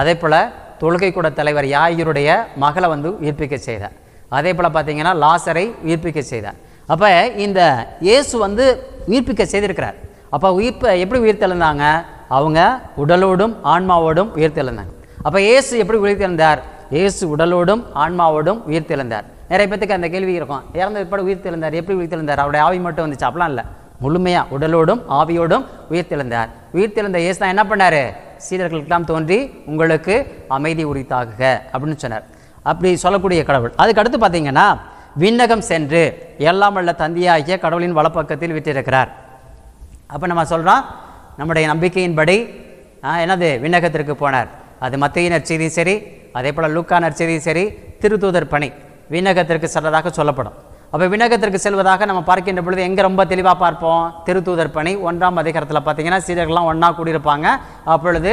அதே போல் தொழுகை கூட தலைவர் யாயிருடைய மகளை வந்து உயிர்ப்பிக்க செய்தார் அதே போல் பார்த்தீங்கன்னா லாசரை உயிர்ப்பிக்க செய்தார் அப்போ இந்த இயேசு வந்து உயிர்ப்பிக்க செய்திருக்கிறார் அப்போ உயிர்ப்ப எப்படி உயிர்த்தெழுந்தாங்க அவங்க உடலோடும் ஆன்மாவோடும் உயிர்த்தெழுந்தாங்க அப்போ இயேசு எப்படி உயிர்த்தெழுந்தார் இயேசு உடலோடும் ஆன்மாவோடும் உயிர்த்தெழுந்தார் நிறைய பேத்துக்கு அந்த கேள்வி இருக்கும் இறந்த எப்படி உயிர்த்தெழுந்தார் எப்படி உயிர்த்தெழுந்தார் அவருடைய ஆவி மட்டும் வந்துச்சு அப்படிலாம் இல்லை முழுமையாக உடலோடும் ஆவியோடும் உயிர்த்தெழுந்தார் உயிர்த்தெழுந்த தான் என்ன பண்ணார் சீடர்களுக்கெல்லாம் தோன்றி உங்களுக்கு அமைதி உரித்தாகுக அப்படின்னு சொன்னார் அப்படி சொல்லக்கூடிய கடவுள் அதுக்கு அடுத்து பார்த்தீங்கன்னா விண்ணகம் சென்று எல்லாம் உள்ள தந்தியாகிய கடவுளின் வலப்பக்கத்தில் விட்டிருக்கிறார் அப்போ நம்ம சொல்கிறோம் நம்முடைய நம்பிக்கையின்படி என்னது விண்ணகத்திற்கு போனார் அது மத்திய நற்செய்தியும் சரி அதே போல் லூக்கா நற்செய்தியும் சரி திருத்தூதர் பணி விண்ணகத்திற்கு சென்றதாக சொல்லப்படும் அப்போ விநாயகத்திற்கு செல்வதாக நம்ம பார்க்கின்ற பொழுது எங்கே ரொம்ப தெளிவாக பார்ப்போம் திருத்தூதர் பணி ஒன்றாம் அதிகாரத்தில் பார்த்தீங்கன்னா சீடர்கள்லாம் ஒன்றா கூடியிருப்பாங்க அப்பொழுது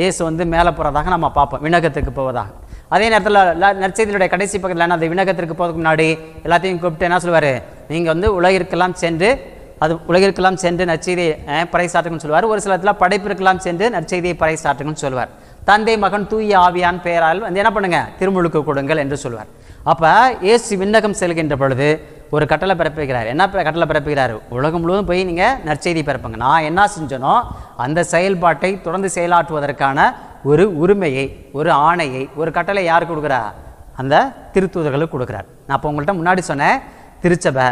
இயேசு வந்து மேலே போகிறதாக நம்ம பார்ப்போம் விண்ணகத்துக்கு போவதாக அதே நேரத்தில் நற்செய்தியுடைய கடைசி பக்கத்தில் என்ன அந்த விநாயகத்திற்கு போகிறதுக்கு முன்னாடி எல்லாத்தையும் கூப்பிட்டு என்ன சொல்லுவார் நீங்கள் வந்து உலகிற்கெல்லாம் சென்று அது உலகிற்கெல்லாம் சென்று நற்செய்தியை பறைசாற்றுங்கன்னு சொல்லுவார் ஒரு சில இடத்துல படைப்பிற்கெல்லாம் சென்று நற்செய்தியை பறைசாற்றுங்கன்னு சொல்லுவார் தந்தை மகன் தூய ஆவியான் பெயரால் வந்து என்ன பண்ணுங்கள் திருமுழுக்கு கொடுங்கள் என்று சொல்வார் அப்போ ஏசு விண்ணகம் செல்கின்ற பொழுது ஒரு கட்டளை பிறப்புகிறார் என்ன கட்டளை பிறப்புகிறார் உலகம் முழுவதும் போய் நீங்கள் நற்செய்தி பிறப்புங்க நான் என்ன செஞ்சனோ அந்த செயல்பாட்டை தொடர்ந்து செயலாற்றுவதற்கான ஒரு உரிமையை ஒரு ஆணையை ஒரு கட்டளை யார் கொடுக்குறா அந்த திருத்தூதர்களுக்கு கொடுக்குறார் நான் அப்போ உங்கள்கிட்ட முன்னாடி சொன்னேன் திருச்சபை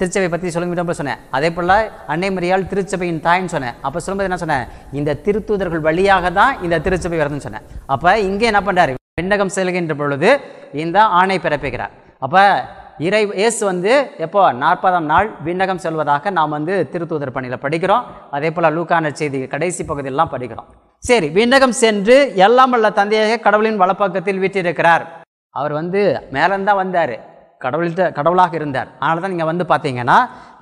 திருச்சபை பற்றி சொல்லுங்க சொன்னேன் அதே போல் அன்னை முறையால் திருச்சபையின் தாய்னு சொன்னேன் அப்போ சொல்லும்போது என்ன சொன்னேன் இந்த திருத்தூதர்கள் வழியாக தான் இந்த திருச்சபை வருதுன்னு சொன்னேன் அப்போ இங்கே என்ன பண்ணுறாரு பெண்டகம் செல்கின்ற பொழுது இந்த ஆணை பிறப்பிக்கிறார் அப்போ இறை இயேசு வந்து எப்போ நாற்பதாம் நாள் விண்ணகம் செல்வதாக நாம் வந்து திருத்தூதர் பணியில் படிக்கிறோம் அதே போல் லூக்கான செய்தி கடைசி பகுதியெல்லாம் படிக்கிறோம் சரி விண்ணகம் சென்று எல்லாம் உள்ள தந்தையாக கடவுளின் வலப்பக்கத்தில் வீட்டிருக்கிறார் அவர் வந்து மேலந்தான் வந்தார் கடவுள்கிட்ட கடவுளாக இருந்தார் அதனால தான் நீங்கள் வந்து பார்த்தீங்கன்னா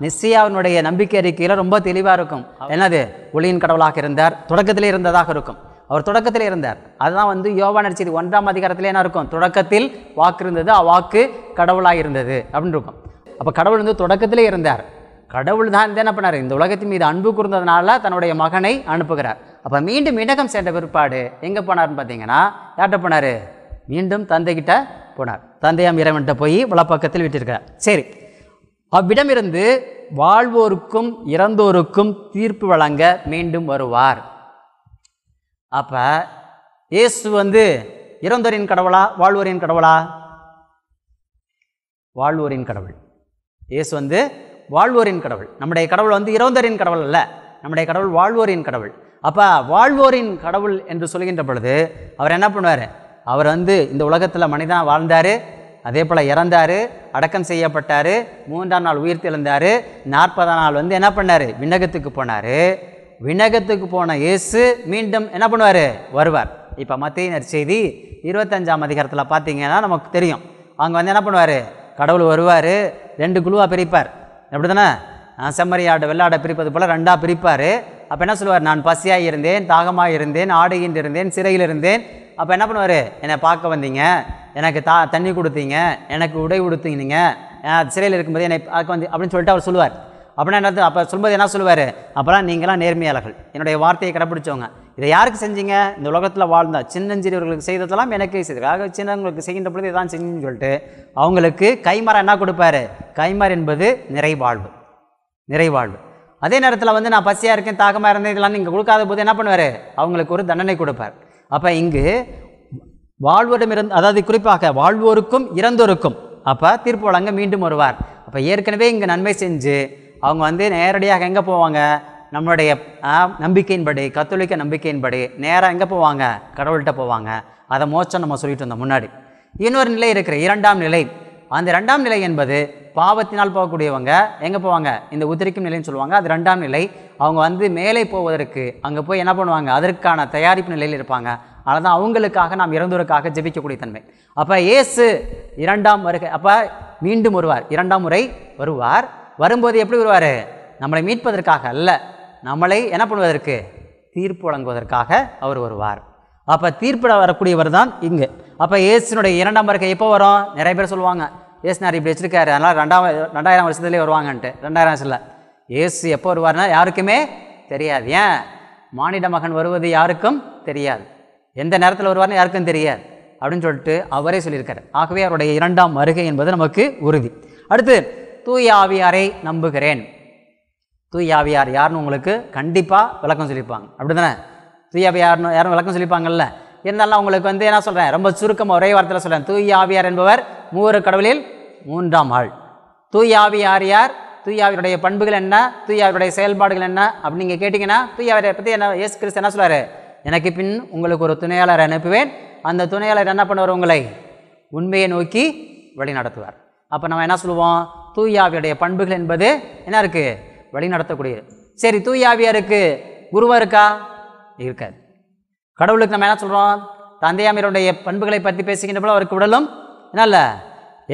நிச்சயாவினுடைய நம்பிக்கை அறிக்கையில் ரொம்ப தெளிவாக இருக்கும் என்னது ஒளியின் கடவுளாக இருந்தார் தொடக்கத்தில் இருந்ததாக இருக்கும் அவர் தொடக்கத்தில் இருந்தார் அதுதான் வந்து யோகா நடிச்சது ஒன்றாம் அதிகாரத்தில் என்ன இருக்கும் தொடக்கத்தில் வாக்கு இருந்தது வாக்கு கடவுளாக இருந்தது அப்படின்னு இருக்கும் அப்போ கடவுள் வந்து தொடக்கத்திலே இருந்தார் கடவுள் தான் என்ன பண்ணார் இந்த உலகத்தின் மீது அன்பு கூர்ந்ததுனால தன்னுடைய மகனை அனுப்புகிறார் அப்போ மீண்டும் இடகம் சேர்ந்த பிற்பாடு எங்கே போனார்னு பார்த்தீங்கன்னா யார்கிட்ட போனார் மீண்டும் தந்தைகிட்ட போனார் தந்தையாம் இறைவன்கிட்ட போய் வலப்பக்கத்தில் விட்டிருக்கிறார் சரி அவ்விடமிருந்து வாழ்வோருக்கும் இறந்தோருக்கும் தீர்ப்பு வழங்க மீண்டும் வருவார் அப்போ இயேசு வந்து இறந்தோரின் கடவுளா வாழ்வோரின் கடவுளா வாழ்வோரின் கடவுள் இயேசு வந்து வாழ்வோரின் கடவுள் நம்முடைய கடவுள் வந்து இறந்தோரின் கடவுள் அல்ல நம்முடைய கடவுள் வாழ்வோரின் கடவுள் அப்போ வாழ்வோரின் கடவுள் என்று சொல்கின்ற பொழுது அவர் என்ன பண்ணுவார் அவர் வந்து இந்த உலகத்தில் மனிதனாக வாழ்ந்தார் அதே போல் இறந்தார் அடக்கம் செய்யப்பட்டார் மூன்றாம் நாள் உயிர் தெழுந்தார் நாற்பதாம் நாள் வந்து என்ன பண்ணார் விண்ணகத்துக்கு போனார் வினகத்துக்கு போன இயேசு மீண்டும் என்ன பண்ணுவார் வருவார் இப்போ மத்திய நற்செய்தி இருபத்தஞ்சாம் அதிகாரத்தில் பார்த்தீங்கன்னா நமக்கு தெரியும் அவங்க வந்து என்ன பண்ணுவார் கடவுள் வருவார் ரெண்டு குழுவாக பிரிப்பார் எப்படி தானே செம்மறியாடை வெள்ளாடை பிரிப்பது போல் ரெண்டாக பிரிப்பார் அப்போ என்ன சொல்லுவார் நான் பசியாக இருந்தேன் தாகமாக இருந்தேன் ஆடுகின்ற இருந்தேன் சிறையில் இருந்தேன் அப்போ என்ன பண்ணுவார் என்னை பார்க்க வந்தீங்க எனக்கு தா தண்ணி கொடுத்தீங்க எனக்கு உடை கொடுத்தீங்க சிறையில் இருக்கும்போது என்னை பார்க்க வந்து அப்படின்னு சொல்லிட்டு அவர் சொல்லுவார் அப்படின்னா என்ன அப்போ சொல்லும்போது என்ன சொல்லுவார் அப்போலாம் நீங்களாம் நேர்மையாளர்கள் என்னுடைய வார்த்தையை கடைப்பிடிச்சவங்க இதை யாருக்கு செஞ்சீங்க இந்த உலகத்தில் வாழ்ந்த சின்னஞ்சிறியவர்களுக்கு செய்ததெல்லாம் எனக்கு செய்தது சின்னவங்களுக்கு செய்கின்ற பொழுது இதான் செஞ்சுன்னு சொல்லிட்டு அவங்களுக்கு கைமாறா என்ன கொடுப்பாரு கைமர் என்பது நிறைவாழ்வு நிறைவாழ்வு அதே நேரத்தில் வந்து நான் பசியாக இருக்கேன் தாகமாக இருந்தேன் இதெல்லாம் நீங்கள் கொடுக்காத போது என்ன பண்ணுவார் அவங்களுக்கு ஒரு தண்டனை கொடுப்பார் அப்போ இங்கு இறந்து அதாவது குறிப்பாக வாழ்வோருக்கும் இறந்தோருக்கும் அப்போ தீர்ப்பு வழங்க மீண்டும் வருவார் அப்போ ஏற்கனவே இங்கே நன்மை செஞ்சு அவங்க வந்து நேரடியாக எங்கே போவாங்க நம்மளுடைய நம்பிக்கையின்படி கத்தோலிக்க நம்பிக்கையின்படி நேராக எங்கே போவாங்க கடவுள்கிட்ட போவாங்க அதை மோச்சம் நம்ம சொல்லிட்டு இருந்தோம் முன்னாடி இன்னொரு நிலை இருக்கிற இரண்டாம் நிலை அந்த ரெண்டாம் நிலை என்பது பாவத்தினால் போகக்கூடியவங்க எங்கே போவாங்க இந்த உதிரிக்கும் நிலைன்னு சொல்லுவாங்க அது ரெண்டாம் நிலை அவங்க வந்து மேலே போவதற்கு அங்கே போய் என்ன பண்ணுவாங்க அதற்கான தயாரிப்பு நிலையில் இருப்பாங்க அதனால் தான் அவங்களுக்காக நாம் இறந்தோருக்காக ஜெபிக்கக்கூடிய தன்மை அப்போ ஏசு இரண்டாம் வருகை அப்போ மீண்டும் வருவார் இரண்டாம் முறை வருவார் வரும்போது எப்படி வருவார் நம்மளை மீட்பதற்காக அல்ல நம்மளை என்ன பண்ணுவதற்கு தீர்ப்பு வழங்குவதற்காக அவர் வருவார் அப்போ தீர்ப்பில் வரக்கூடியவர் தான் இங்கே அப்போ இயேசுனுடைய இரண்டாம் வருகை எப்போ வரும் நிறைய பேர் சொல்லுவாங்க இயேசுனார் இப்படி வச்சுருக்காரு அதனால் ரெண்டாம் ரெண்டாயிரம் வருஷத்துலேயே வருவாங்கன்ட்டு ரெண்டாயிரம் வருஷத்தில் இயேசு எப்போ வருவார்னா யாருக்குமே தெரியாது ஏன் மானிட மகன் வருவது யாருக்கும் தெரியாது எந்த நேரத்தில் வருவார்னு யாருக்கும் தெரியாது அப்படின்னு சொல்லிட்டு அவரே சொல்லியிருக்காரு ஆகவே அவருடைய இரண்டாம் வருகை என்பது நமக்கு உறுதி அடுத்து தூயாவியாரை நம்புகிறேன் தூயாவியார் யாருன்னு உங்களுக்கு கண்டிப்பாக விளக்கம் சொல்லிப்பாங்க அப்படி தானே தூயாவியார்னு யாரும் விளக்கம் சொல்லிப்பாங்கல்ல இருந்தாலும் உங்களுக்கு வந்து என்ன சொல்கிறேன் ரொம்ப சுருக்கம் ஒரே வார்த்தையில் சொல்கிறேன் தூயாவியார் என்பவர் மூவரு கடவுளில் மூன்றாம் ஆள் தூயாவியார் யார் தூயாவியருடைய பண்புகள் என்ன தூயாவியருடைய செயல்பாடுகள் என்ன அப்படின்னு நீங்கள் கேட்டிங்கன்னா தூயாவியரை பற்றி என்ன இயேசு கிறிஸ்து என்ன சொல்கிறார் எனக்கு பின் உங்களுக்கு ஒரு துணையாளர் அனுப்புவேன் அந்த துணையாளர் என்ன பண்ணுவார் உங்களை உண்மையை நோக்கி வழி நடத்துவார் அப்போ நம்ம என்ன சொல்லுவோம் தூயாவியுடைய பண்புகள் என்பது என்ன இருக்குது வழி நடத்தக்கூடியது சரி இருக்குது குருவாக இருக்கா இருக்காது கடவுளுக்கு நம்ம என்ன சொல்கிறோம் தந்தையாமியருடைய பண்புகளை பற்றி பேசுகின்ற போல் அவருக்கு உடலும் என்ன இல்லை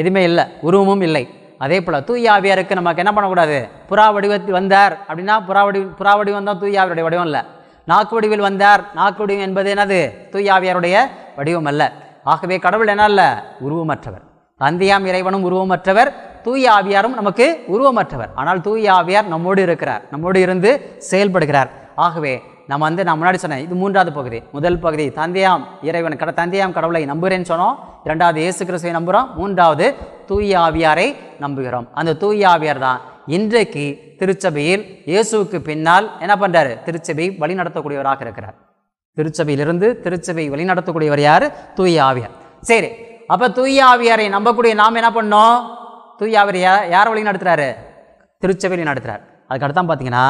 எதுவுமே இல்லை உருவமும் இல்லை அதே போல் தூயாவியாருக்கு நமக்கு என்ன பண்ணக்கூடாது புறா வடிவத்தில் வந்தார் அப்படின்னா புறா வடிவ புறா வடிவம் தான் தூயாவியருடைய வடிவம் இல்லை நாக்கு வடிவில் வந்தார் நாக்கு வடிவம் என்பது என்னது தூயாவியாருடைய வடிவம் அல்ல ஆகவே கடவுள் என்ன இல்லை உருவமற்றவர் தந்தையாம் இறைவனும் உருவமற்றவர் தூய ஆவியாரும் நமக்கு உருவமற்றவர் ஆனால் தூய ஆவியார் நம்மோடு இருக்கிறார் நம்மோடு இருந்து செயல்படுகிறார் ஆகவே நம்ம வந்து நான் முன்னாடி சொன்னேன் இது மூன்றாவது பகுதி முதல் பகுதி தந்தையாம் இறைவன் கட தந்தையாம் கடவுளை நம்புகிறேன்னு சொன்னோம் இரண்டாவது இயேசு கிறிஸ்துவை நம்புகிறோம் மூன்றாவது தூய ஆவியாரை நம்புகிறோம் அந்த தூய ஆவியார் தான் இன்றைக்கு திருச்சபையில் இயேசுவுக்கு பின்னால் என்ன பண்ணுறாரு திருச்சபை வழி நடத்தக்கூடியவராக இருக்கிறார் திருச்சபையிலிருந்து திருச்சபை வழி நடத்தக்கூடியவர் யார் தூய ஆவியார் சரி அப்போ தூய ஆவியாரை நம்பக்கூடிய நாம் என்ன பண்ணோம் தூய அவர் யார் வழி நடத்துகிறாரு திருச்சபையில் நடத்துகிறார் அதுக்கடுத்தான் பார்த்தீங்கன்னா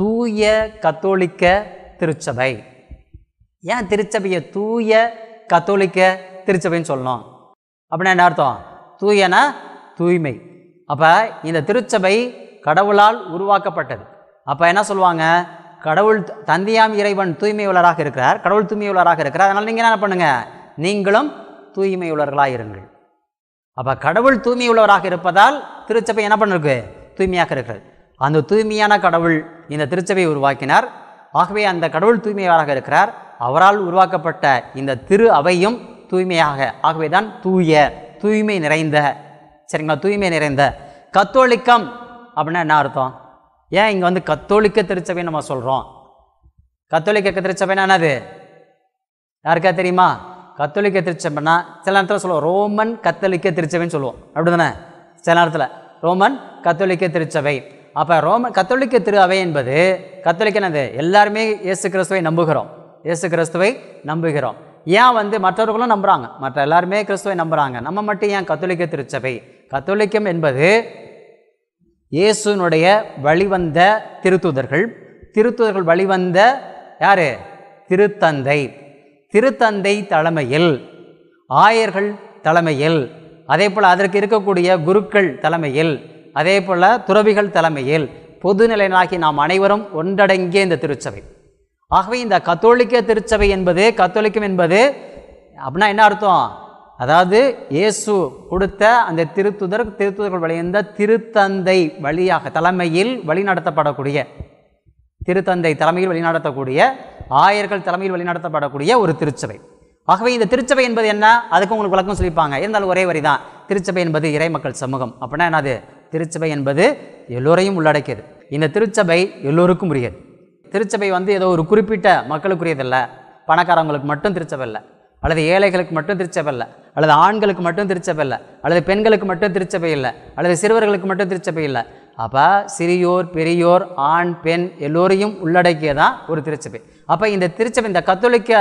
தூய கத்தோலிக்க திருச்சபை ஏன் திருச்சபையை தூய கத்தோலிக்க திருச்சபைன்னு சொல்லணும் அப்படின்னா என்ன அர்த்தம் தூயனா தூய்மை அப்போ இந்த திருச்சபை கடவுளால் உருவாக்கப்பட்டது அப்போ என்ன சொல்லுவாங்க கடவுள் தந்தையாம் இறைவன் தூய்மையுள்ளராக இருக்கிறார் கடவுள் தூய்மையுள்ளராக இருக்கிறார் அதனால் நீங்கள் என்ன பண்ணுங்கள் நீங்களும் தூய்மையுள்ளர்களாக இருங்கள் அப்போ கடவுள் தூய்மை உள்ளவராக இருப்பதால் திருச்சபை என்ன பண்ணிருக்கு தூய்மையாக இருக்கிறது அந்த தூய்மையான கடவுள் இந்த திருச்சபையை உருவாக்கினார் ஆகவே அந்த கடவுள் தூய்மையாளராக இருக்கிறார் அவரால் உருவாக்கப்பட்ட இந்த திரு அவையும் தூய்மையாக ஆகவே தான் தூய தூய்மை நிறைந்த சரிங்களா தூய்மை நிறைந்த கத்தோலிக்கம் அப்படின்னா என்ன அர்த்தம் ஏன் இங்கே வந்து கத்தோலிக்க திருச்சபைன்னு நம்ம சொல்கிறோம் கத்தோலிக்க திருச்சபைன்னா என்னது யாருக்கா தெரியுமா கத்தோலிக்க திருச்சபைனா சில நேரத்தில் சொல்லுவோம் ரோமன் கத்தோலிக்க திருச்சபைன்னு சொல்லுவோம் அப்படி தானே சில நேரத்தில் ரோமன் கத்தோலிக்க திருச்சபை அப்போ ரோமன் கத்தோலிக்க திரு அவை என்பது கத்தோலிக்கனது எல்லாருமே இயேசு கிறிஸ்துவை நம்புகிறோம் இயேசு கிறிஸ்துவை நம்புகிறோம் ஏன் வந்து மற்றவர்களும் நம்புகிறாங்க மற்ற எல்லாருமே கிறிஸ்துவை நம்புகிறாங்க நம்ம மட்டும் ஏன் கத்தோலிக்க திருச்சபை கத்தோலிக்கம் என்பது இயேசுனுடைய வழிவந்த திருத்துதர்கள் திருத்துதர்கள் வழிவந்த யார் திருத்தந்தை திருத்தந்தை தலைமையில் ஆயர்கள் தலைமையில் அதே போல் அதற்கு இருக்கக்கூடிய குருக்கள் தலைமையில் அதே போல் துறவிகள் தலைமையில் பொதுநிலையாகி நாம் அனைவரும் ஒன்றடங்கிய இந்த திருச்சபை ஆகவே இந்த கத்தோலிக்க திருச்சபை என்பது கத்தோலிக்கம் என்பது அப்படின்னா என்ன அர்த்தம் அதாவது இயேசு கொடுத்த அந்த திருத்துதர் திருத்துதர்கள் வழிந்த திருத்தந்தை வழியாக தலைமையில் வழிநடத்தப்படக்கூடிய திருத்தந்தை தலைமையில் வழிநடத்தக்கூடிய ஆயர்கள் தலைமையில் வழிநடத்தப்படக்கூடிய ஒரு திருச்சபை ஆகவே இந்த திருச்சபை என்பது என்ன அதுக்கு உங்களுக்கு விளக்கம் சொல்லிப்பாங்க இருந்தாலும் ஒரே வரி தான் திருச்சபை என்பது இறைமக்கள் சமூகம் அப்படின்னா என்னது திருச்சபை என்பது எல்லோரையும் உள்ளடக்கியது இந்த திருச்சபை எல்லோருக்கும் உரியது திருச்சபை வந்து ஏதோ ஒரு குறிப்பிட்ட மக்களுக்குரியதில்ல பணக்காரவங்களுக்கு மட்டும் திருச்சபை இல்லை அல்லது ஏழைகளுக்கு மட்டும் திருச்சபை இல்லை அல்லது ஆண்களுக்கு மட்டும் திருச்சபை இல்லை அல்லது பெண்களுக்கு மட்டும் திருச்சபை இல்லை அல்லது சிறுவர்களுக்கு மட்டும் திருச்சபை இல்லை அப்போ சிறியோர் பெரியோர் ஆண் பெண் எல்லோரையும் உள்ளடக்கியதான் ஒரு திருச்சபை அப்போ இந்த திருச்சபை இந்த கத்தோலிக்க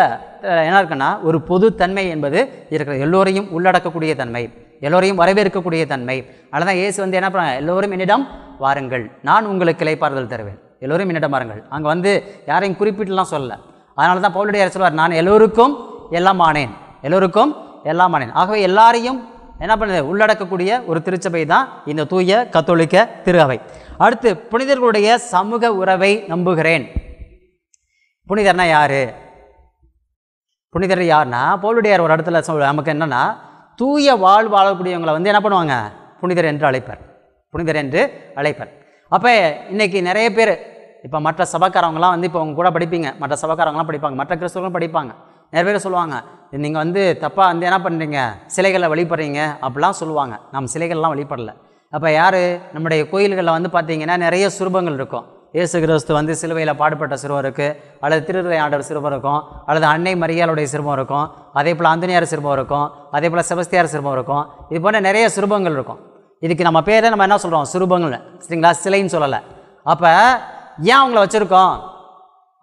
என்ன இருக்குன்னா ஒரு தன்மை என்பது இருக்கிற எல்லோரையும் உள்ளடக்கக்கூடிய தன்மை எல்லோரையும் வரவேற்கக்கூடிய தன்மை அதனால் தான் இயேசு வந்து என்ன பண்ண எல்லோரும் என்னிடம் வாருங்கள் நான் உங்களுக்கு இலைப்பாறுதல் தருவேன் எல்லோரும் என்னிடம் வாருங்கள் அங்கே வந்து யாரையும் குறிப்பிட்டுலாம் சொல்லலை அதனால தான் பவுலுடைய சொல்வார் நான் எல்லோருக்கும் எல்லாம் ஆனேன் எல்லோருக்கும் எல்லாம் ஆனேன் ஆகவே எல்லாரையும் என்ன பண்ணுது உள்ளடக்கக்கூடிய ஒரு திருச்சபை தான் இந்த தூய கத்தோலிக்க திரு அவை அடுத்து புனிதர்களுடைய சமூக உறவை நம்புகிறேன் புனிதர்னா யார் புனிதர் யார்னா போலுடையார் ஒரு இடத்துல சொல் நமக்கு என்னென்னா தூய வாழ்வு வாழக்கூடியவங்களை வந்து என்ன பண்ணுவாங்க புனிதர் என்று அழைப்பார் புனிதர் என்று அழைப்பார் அப்போ இன்றைக்கி நிறைய பேர் இப்போ மற்ற சபக்காரவங்களாம் வந்து இப்போ அவங்க கூட படிப்பீங்க மற்ற சபக்காரங்களாம் படிப்பாங்க மற்ற கிறிஸ்தவங்களும் படிப்பாங்க நிறைய பேர் சொல்லுவாங்க நீங்கள் வந்து தப்பாக வந்து என்ன பண்ணுறீங்க சிலைகளை வழிபடுறீங்க அப்படிலாம் சொல்லுவாங்க நம்ம சிலைகள்லாம் வழிபடலை அப்போ யார் நம்முடைய கோயில்களில் வந்து பார்த்திங்கன்னா நிறைய சுரூபங்கள் இருக்கும் இயேசு கிறிஸ்து வந்து சிலுவையில் பாடுபட்ட சிறுவம் இருக்குது அல்லது திருவிழை ஆண்டவர் சிறுவம் இருக்கும் அல்லது அன்னை மரியாளுடைய சிறுவம் இருக்கும் அதே போல் அந்தனியார் சிறுவம் இருக்கும் அதே போல் செபஸ்தியார் சிறுவம் இருக்கும் இது போன்ற நிறைய சிறுபங்கள் இருக்கும் இதுக்கு நம்ம பேரை நம்ம என்ன சொல்கிறோம் சிறுபங்கள் சரிங்களா சிலைன்னு சொல்லலை அப்போ ஏன் அவங்கள வச்சுருக்கோம்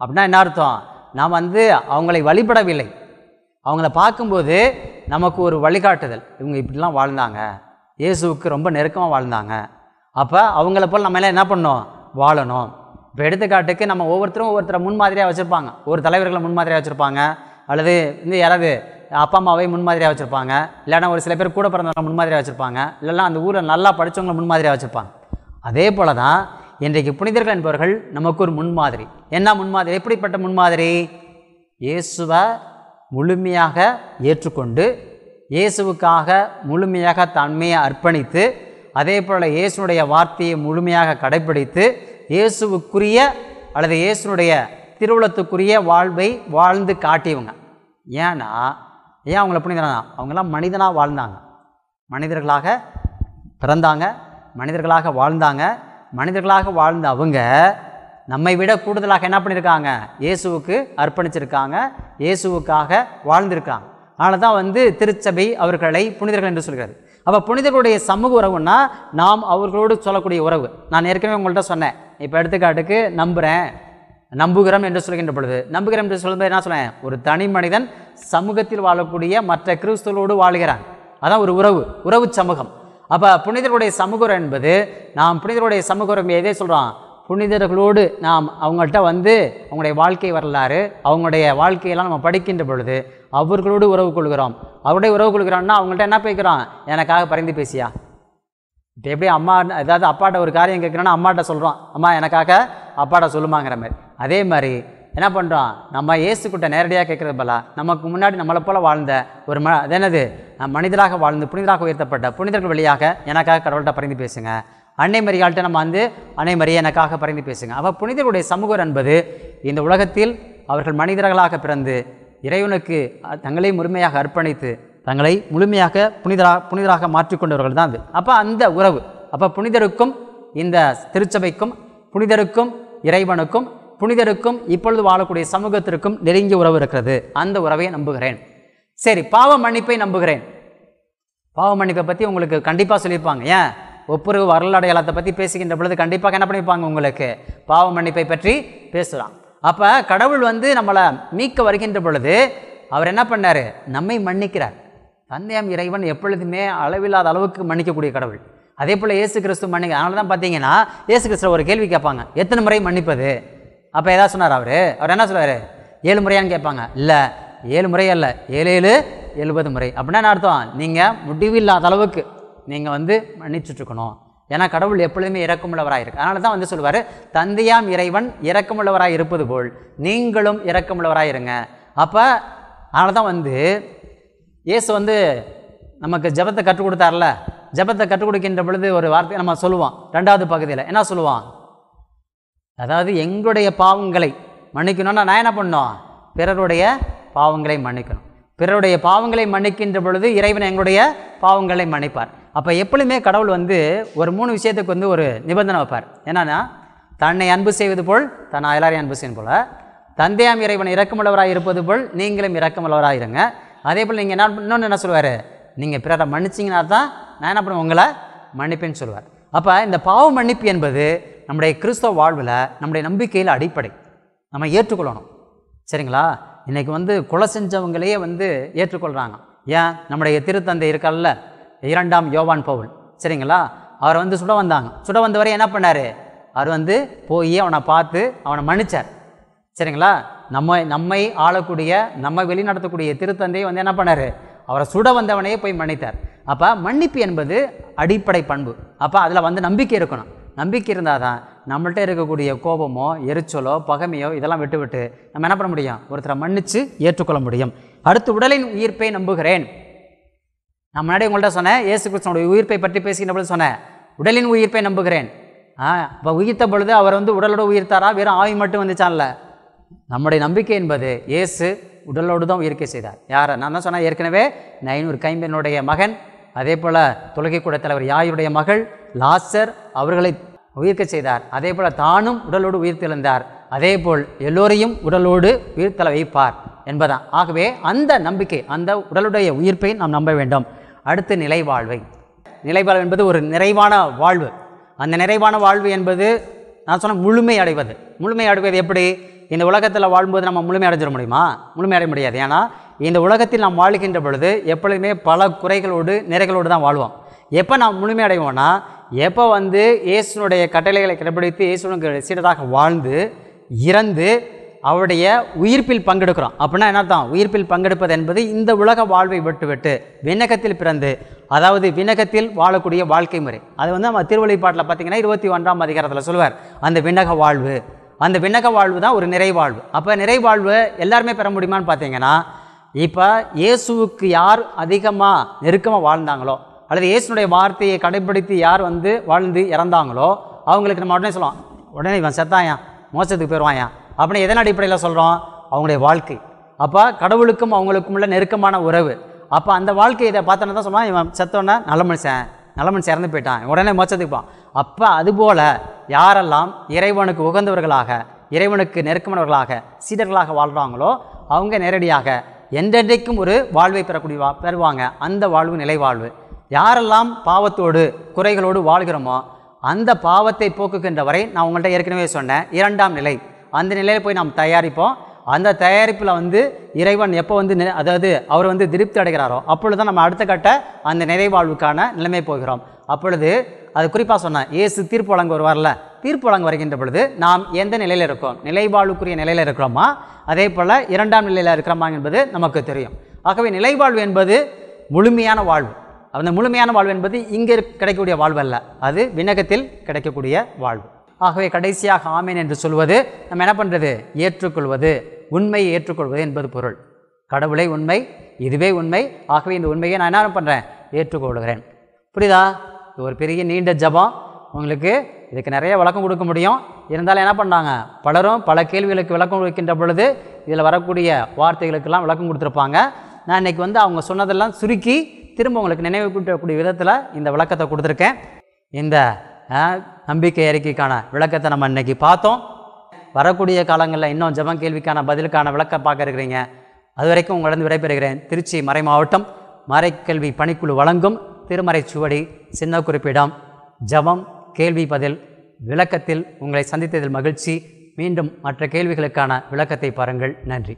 அப்படின்னா என்ன அர்த்தம் நாம் வந்து அவங்களை வழிபடவில்லை அவங்கள பார்க்கும்போது நமக்கு ஒரு வழிகாட்டுதல் இவங்க இப்படிலாம் வாழ்ந்தாங்க இயேசுவுக்கு ரொம்ப நெருக்கமாக வாழ்ந்தாங்க அப்போ அவங்கள போல் நம்ம எல்லாம் என்ன பண்ணோம் வாழணும் இப்போ எடுத்துக்காட்டுக்கு நம்ம ஒவ்வொருத்தரும் ஒவ்வொருத்தரை முன்மாதிரியாக வச்சுருப்பாங்க ஒரு தலைவர்களை முன்மாதிரியாக வச்சுருப்பாங்க அல்லது இந்த யாராவது அப்பா அம்மாவை முன்மாதிரியாக வச்சுருப்பாங்க இல்லைன்னா ஒரு சில பேர் கூட பிறந்தவங்களை முன்மாதிரியாக வச்சுருப்பாங்க இல்லைனா அந்த ஊரில் நல்லா படித்தவங்களை முன்மாதிரியாக வச்சுருப்பாங்க அதே போல் தான் இன்றைக்கு புனிதர்கள் என்பவர்கள் நமக்கு ஒரு முன்மாதிரி என்ன முன்மாதிரி எப்படிப்பட்ட முன்மாதிரி இயேசுவை முழுமையாக ஏற்றுக்கொண்டு இயேசுவுக்காக முழுமையாக தன்மையை அர்ப்பணித்து அதே போல் இயேசுனுடைய வார்த்தையை முழுமையாக கடைபிடித்து இயேசுவுக்குரிய அல்லது இயேசுனுடைய திருவுளத்துக்குரிய வாழ்வை வாழ்ந்து காட்டியவங்க ஏன்னா ஏன் அவங்கள புனிதனா அவங்களாம் மனிதனாக வாழ்ந்தாங்க மனிதர்களாக பிறந்தாங்க மனிதர்களாக வாழ்ந்தாங்க மனிதர்களாக வாழ்ந்த அவங்க நம்மை விட கூடுதலாக என்ன பண்ணியிருக்காங்க இயேசுவுக்கு அர்ப்பணிச்சிருக்காங்க இயேசுவுக்காக வாழ்ந்திருக்காங்க ஆனால் தான் வந்து திருச்சபை அவர்களை புனிதர்கள் என்று சொல்கிறது அப்போ புனிதர்களுடைய சமூக உறவுன்னா நாம் அவர்களோடு சொல்லக்கூடிய உறவு நான் ஏற்கனவே உங்கள்கிட்ட சொன்னேன் இப்போ எடுத்துக்காட்டுக்கு நம்புகிறேன் நம்புகிறோம் என்று சொல்கின்ற பொழுது நம்புகிறோம் என்று சொல்லும்போது என்ன சொன்னேன் ஒரு தனி மனிதன் சமூகத்தில் வாழக்கூடிய மற்ற கிறிஸ்துவோடு வாழ்கிறான் அதான் ஒரு உறவு உறவு சமூகம் அப்போ புனிதர்களுடைய சமூகம் என்பது நாம் புனிதருடைய உறவு எதே சொல்கிறோம் புனிதர்களோடு நாம் அவங்கள்ட்ட வந்து அவங்களுடைய வாழ்க்கை வரலாறு அவங்களுடைய வாழ்க்கையெல்லாம் நம்ம படிக்கின்ற பொழுது அவர்களோடு உறவு கொள்கிறோம் அவருடைய உறவு கொள்கிறான்னா அவங்கள்ட்ட என்ன பேசுகிறான் எனக்காக பரிந்து பேசியா இப்போ எப்படி அம்மா ஏதாவது அப்பாட்ட ஒரு காரியம் கேட்குறோன்னா அம்மாட்ட சொல்கிறோம் அம்மா எனக்காக அப்பாட்ட சொல்லுமாங்கிற மாதிரி அதே மாதிரி என்ன பண்ணுறோம் நம்ம ஏசுக்கிட்ட நேரடியாக கேட்குறது போல நமக்கு முன்னாடி நம்மளை போல் வாழ்ந்த ஒரு ம அது என்னது மனிதராக வாழ்ந்து புனிதராக உயர்த்தப்பட்ட புனிதர்கள் வழியாக எனக்காக கடவுள்கிட்ட பறந்து பேசுங்க அன்னை மரியாள்கிட்ட நம்ம வந்து அன்னை மரியா எனக்காக பறந்து பேசுங்க அவள் புனிதர்களுடைய சமூகம் என்பது இந்த உலகத்தில் அவர்கள் மனிதர்களாக பிறந்து இறைவனுக்கு தங்களை முழுமையாக அர்ப்பணித்து தங்களை முழுமையாக புனிதராக புனிதராக மாற்றிக்கொண்டவர்கள் தான் அது அப்போ அந்த உறவு அப்போ புனிதருக்கும் இந்த திருச்சபைக்கும் புனிதருக்கும் இறைவனுக்கும் புனிதருக்கும் இப்பொழுது வாழக்கூடிய சமூகத்திற்கும் நெருங்கிய உறவு இருக்கிறது அந்த உறவை நம்புகிறேன் சரி பாவ மன்னிப்பை நம்புகிறேன் பாவ மன்னிப்பை பற்றி உங்களுக்கு கண்டிப்பாக சொல்லியிருப்பாங்க ஏன் ஒப்புரவு வரலாடையாளத்தை பற்றி பேசுகின்ற பொழுது கண்டிப்பாக என்ன பண்ணியிருப்பாங்க உங்களுக்கு பாவ மன்னிப்பை பற்றி பேசுகிறான் அப்போ கடவுள் வந்து நம்மளை மீட்க வருகின்ற பொழுது அவர் என்ன பண்ணார் நம்மை மன்னிக்கிறார் தந்தையம் இறைவன் எப்பொழுதுமே அளவில்லாத அளவுக்கு மன்னிக்கக்கூடிய கடவுள் அதே போல் ஏசு கிறிஸ்து மன்னிக்க அதனால தான் பார்த்தீங்கன்னா ஏசு கிறிஸ்துவ ஒரு கேள்வி கேட்பாங்க எத்தனை முறை மன்னிப்பது அப்போ எதாவது சொன்னார் அவர் அவர் என்ன சொல்வார் ஏழு முறையான்னு கேட்பாங்க இல்லை ஏழு முறை அல்ல ஏழு ஏழு எழுபது முறை அப்படின்னா என்ன அர்த்தம் நீங்கள் முடிவில்லாத அளவுக்கு நீங்கள் வந்து மன்னிச்சுட்ருக்கணும் ஏன்னா கடவுள் எப்பொழுதுமே இறக்கமுள்ளவராக இருக்கு அதனால தான் வந்து சொல்லுவார் தந்தையாம் இறைவன் இறக்கமுள்ளவராக இருப்பது போல் நீங்களும் இறக்கமுள்ளவராக இருங்க அப்போ அதனால தான் வந்து இயேசு வந்து நமக்கு ஜபத்தை கற்றுக் கொடுத்தார்ல ஜபத்தை கற்றுக் கொடுக்கின்ற பொழுது ஒரு வார்த்தை நம்ம சொல்லுவோம் ரெண்டாவது பகுதியில் என்ன சொல்லுவோம் அதாவது எங்களுடைய பாவங்களை மன்னிக்கணும்னா நான் என்ன பண்ணோம் பிறருடைய பாவங்களை மன்னிக்கணும் பிறருடைய பாவங்களை மன்னிக்கின்ற பொழுது இறைவன் எங்களுடைய பாவங்களை மன்னிப்பார் அப்போ எப்பொழுதுமே கடவுள் வந்து ஒரு மூணு விஷயத்துக்கு வந்து ஒரு நிபந்தனை வைப்பார் என்னென்னா தன்னை அன்பு செய்வது போல் தன் எல்லாரையும் அன்பு செய்யும் போல் தந்தையாம் இறைவன் இறக்கமுள்ளவராக இருப்பது போல் நீங்களும் இறக்கமுள்ளவராக இருங்க அதே போல் நீங்கள் என்ன இன்னொன்று என்ன சொல்லுவார் நீங்கள் பிறரை மன்னிச்சிங்கன்னா தான் நான் என்ன பண்ணுவேன் உங்களை மன்னிப்பேன்னு சொல்லுவார் அப்போ இந்த பாவ மன்னிப்பு என்பது நம்முடைய கிறிஸ்தவ வாழ்வில் நம்முடைய நம்பிக்கையில் அடிப்படை நம்ம ஏற்றுக்கொள்ளணும் சரிங்களா இன்றைக்கி வந்து குலை செஞ்சவங்களையே வந்து ஏற்றுக்கொள்கிறாங்க ஏன் நம்முடைய திருத்தந்தை இருக்கல்ல இரண்டாம் யோவான் பவுல் சரிங்களா அவர் வந்து சுட வந்தாங்க சுட வந்தவரை என்ன பண்ணார் அவர் வந்து போய் அவனை பார்த்து அவனை மன்னிச்சார் சரிங்களா நம்ம நம்மை ஆளக்கூடிய நம்ம வெளிநடத்தக்கூடிய திருத்தந்தை வந்து என்ன பண்ணார் அவரை சுட வந்தவனையே போய் மன்னித்தார் அப்போ மன்னிப்பு என்பது அடிப்படை பண்பு அப்போ அதில் வந்து நம்பிக்கை இருக்கணும் நம்பிக்கை இருந்தால் தான் நம்மள்கிட்ட இருக்கக்கூடிய கோபமோ எரிச்சலோ பகமையோ இதெல்லாம் விட்டுவிட்டு நம்ம என்ன பண்ண முடியும் ஒருத்தரை மன்னித்து ஏற்றுக்கொள்ள முடியும் அடுத்து உடலின் உயிர்ப்பை நம்புகிறேன் நான் முன்னாடி உங்கள்கிட்ட சொன்னேன் ஏசு கிருஷ்ணனுடைய உயிர்ப்பை பற்றி பேசுகின்ற பொழுது சொன்னேன் உடலின் உயிர்ப்பை நம்புகிறேன் ஆ இப்போ உயிர்த்த பொழுது அவர் வந்து உடலோடு உயிர்த்தாரா வெறும் ஆவி மட்டும் வந்துச்சான்ல நம்முடைய நம்பிக்கை என்பது இயேசு உடலோடு தான் உயிர்க்கை செய்தார் யார் நான் தான் சொன்னேன் ஏற்கனவே ஐநூறு கைம்பெண்ணுடைய மகன் அதே போல் தொழுகை கூட தலைவர் யாயுடைய மகள் லாஸ்டர் அவர்களை உயிர்க்க செய்தார் அதே போல் தானும் உடலோடு உயிர்த்தெழுந்தார் அதே போல் எல்லோரையும் உடலோடு உயிர்த்தலை வைப்பார் என்பதான் ஆகவே அந்த நம்பிக்கை அந்த உடலுடைய உயிர்ப்பை நாம் நம்ப வேண்டும் அடுத்து நிலை வாழ்வை நிலைவாழ்வு என்பது ஒரு நிறைவான வாழ்வு அந்த நிறைவான வாழ்வு என்பது நான் சொன்ன முழுமை அடைவது முழுமை அடைவது எப்படி இந்த உலகத்தில் வாழும்போது நம்ம முழுமை அடைஞ்சிட முடியுமா முழுமை அடைய முடியாது ஏன்னா இந்த உலகத்தில் நாம் வாழ்கின்ற பொழுது எப்பொழுதுமே பல குறைகளோடு நிறைகளோடு தான் வாழ்வோம் எப்போ நாம் முழுமை அடைவோம்னா எப்போ வந்து இயேசுனுடைய கட்டளைகளை கடைபிடித்து இயேசுனுக்கு சீடராக வாழ்ந்து இறந்து அவருடைய உயிர்ப்பில் பங்கெடுக்கிறோம் அப்படின்னா என்ன தான் உயிர்ப்பில் பங்கெடுப்பது என்பது இந்த உலக வாழ்வை விட்டுவிட்டு விண்ணகத்தில் பிறந்து அதாவது விண்ணகத்தில் வாழக்கூடிய வாழ்க்கை முறை அது வந்து நம்ம திருவழிப்பாட்டில் பார்த்திங்கன்னா இருபத்தி ஒன்றாம் அதிகாரத்தில் சொல்வார் அந்த விண்ணக வாழ்வு அந்த விண்ணக வாழ்வு தான் ஒரு நிறைவாழ்வு அப்போ நிறைவாழ்வு எல்லாருமே பெற முடியுமான்னு பார்த்தீங்கன்னா இப்போ இயேசுவுக்கு யார் அதிகமாக நெருக்கமாக வாழ்ந்தாங்களோ அல்லது இயேசுனுடைய வார்த்தையை கடைபிடித்து யார் வந்து வாழ்ந்து இறந்தாங்களோ அவங்களுக்கு நம்ம உடனே சொல்லுவோம் உடனே இவன் செத்தாயா மோசத்துக்கு போயிடுவாயா அப்படின்னு எதன் அடிப்படையில் சொல்கிறோம் அவங்களுடைய வாழ்க்கை அப்போ கடவுளுக்கும் அவங்களுக்கும் உள்ள நெருக்கமான உறவு அப்போ அந்த வாழ்க்கை இதை பார்த்தோன்னா தான் சொல்லுவான் இவன் செத்தோன்னே நல்ல மனுஷன் நல்ல மனுஷன் இறந்து போயிட்டான் உடனே மோச்சத்துக்குப்பான் அப்போ அதுபோல் யாரெல்லாம் இறைவனுக்கு உகந்தவர்களாக இறைவனுக்கு நெருக்கமானவர்களாக சீடர்களாக வாழ்கிறாங்களோ அவங்க நேரடியாக எந்தென்றைக்கும் ஒரு வாழ்வை பெறக்கூடிய வா பெறுவாங்க அந்த வாழ்வு நிலை வாழ்வு யாரெல்லாம் பாவத்தோடு குறைகளோடு வாழ்கிறோமோ அந்த பாவத்தை போக்குகின்ற வரை நான் உங்கள்கிட்ட ஏற்கனவே சொன்னேன் இரண்டாம் நிலை அந்த நிலையில் போய் நாம் தயாரிப்போம் அந்த தயாரிப்பில் வந்து இறைவன் எப்போ வந்து அதாவது அவர் வந்து திருப்தி அடைகிறாரோ அப்பொழுது தான் நம்ம அடுத்த கட்ட அந்த நிறைவாழ்வுக்கான நிலைமை போகிறோம் அப்பொழுது அது குறிப்பாக சொன்னேன் ஏசு தீர்ப்பு வழங்க வருவார்ல தீர்ப்பு வழங்க வருகின்ற பொழுது நாம் எந்த நிலையில் இருக்கோம் நிலைவாழ்வுக்குரிய நிலையில் இருக்கிறோமா அதே போல் இரண்டாம் நிலையில் இருக்கிறோமா என்பது நமக்கு தெரியும் ஆகவே நிலைவாழ்வு என்பது முழுமையான வாழ்வு அந்த முழுமையான வாழ்வு என்பது இங்கே கிடைக்கக்கூடிய வாழ்வு அல்ல அது விண்ணகத்தில் கிடைக்கக்கூடிய வாழ்வு ஆகவே கடைசியாக ஆமேன் என்று சொல்வது நம்ம என்ன பண்ணுறது ஏற்றுக்கொள்வது உண்மையை ஏற்றுக்கொள்வது என்பது பொருள் கடவுளை உண்மை இதுவே உண்மை ஆகவே இந்த உண்மையை நான் என்ன பண்ணுறேன் ஏற்றுக்கொள்கிறேன் புரியுதா இது ஒரு பெரிய நீண்ட ஜபம் உங்களுக்கு இதுக்கு நிறைய விளக்கம் கொடுக்க முடியும் இருந்தாலும் என்ன பண்ணாங்க பலரும் பல கேள்விகளுக்கு விளக்கம் கொடுக்கின்ற பொழுது இதில் வரக்கூடிய வார்த்தைகளுக்கெல்லாம் விளக்கம் கொடுத்துருப்பாங்க நான் இன்றைக்கி வந்து அவங்க சொன்னதெல்லாம் சுருக்கி திரும்ப உங்களுக்கு நினைவு கூட்டக்கூடிய விதத்தில் இந்த விளக்கத்தை கொடுத்துருக்கேன் இந்த நம்பிக்கை அறிக்கைக்கான விளக்கத்தை நம்ம இன்றைக்கி பார்த்தோம் வரக்கூடிய காலங்களில் இன்னும் ஜபம் கேள்விக்கான பதிலுக்கான விளக்க பார்க்க இருக்கிறீங்க அது வரைக்கும் உங்களிடம் விடைபெறுகிறேன் திருச்சி மறை மாவட்டம் மறைக்கல்வி பணிக்குழு வழங்கும் திருமறை சுவடி சின்ன குறிப்பிடம் ஜபம் கேள்வி பதில் விளக்கத்தில் உங்களை சந்தித்ததில் மகிழ்ச்சி மீண்டும் மற்ற கேள்விகளுக்கான விளக்கத்தை பாருங்கள் நன்றி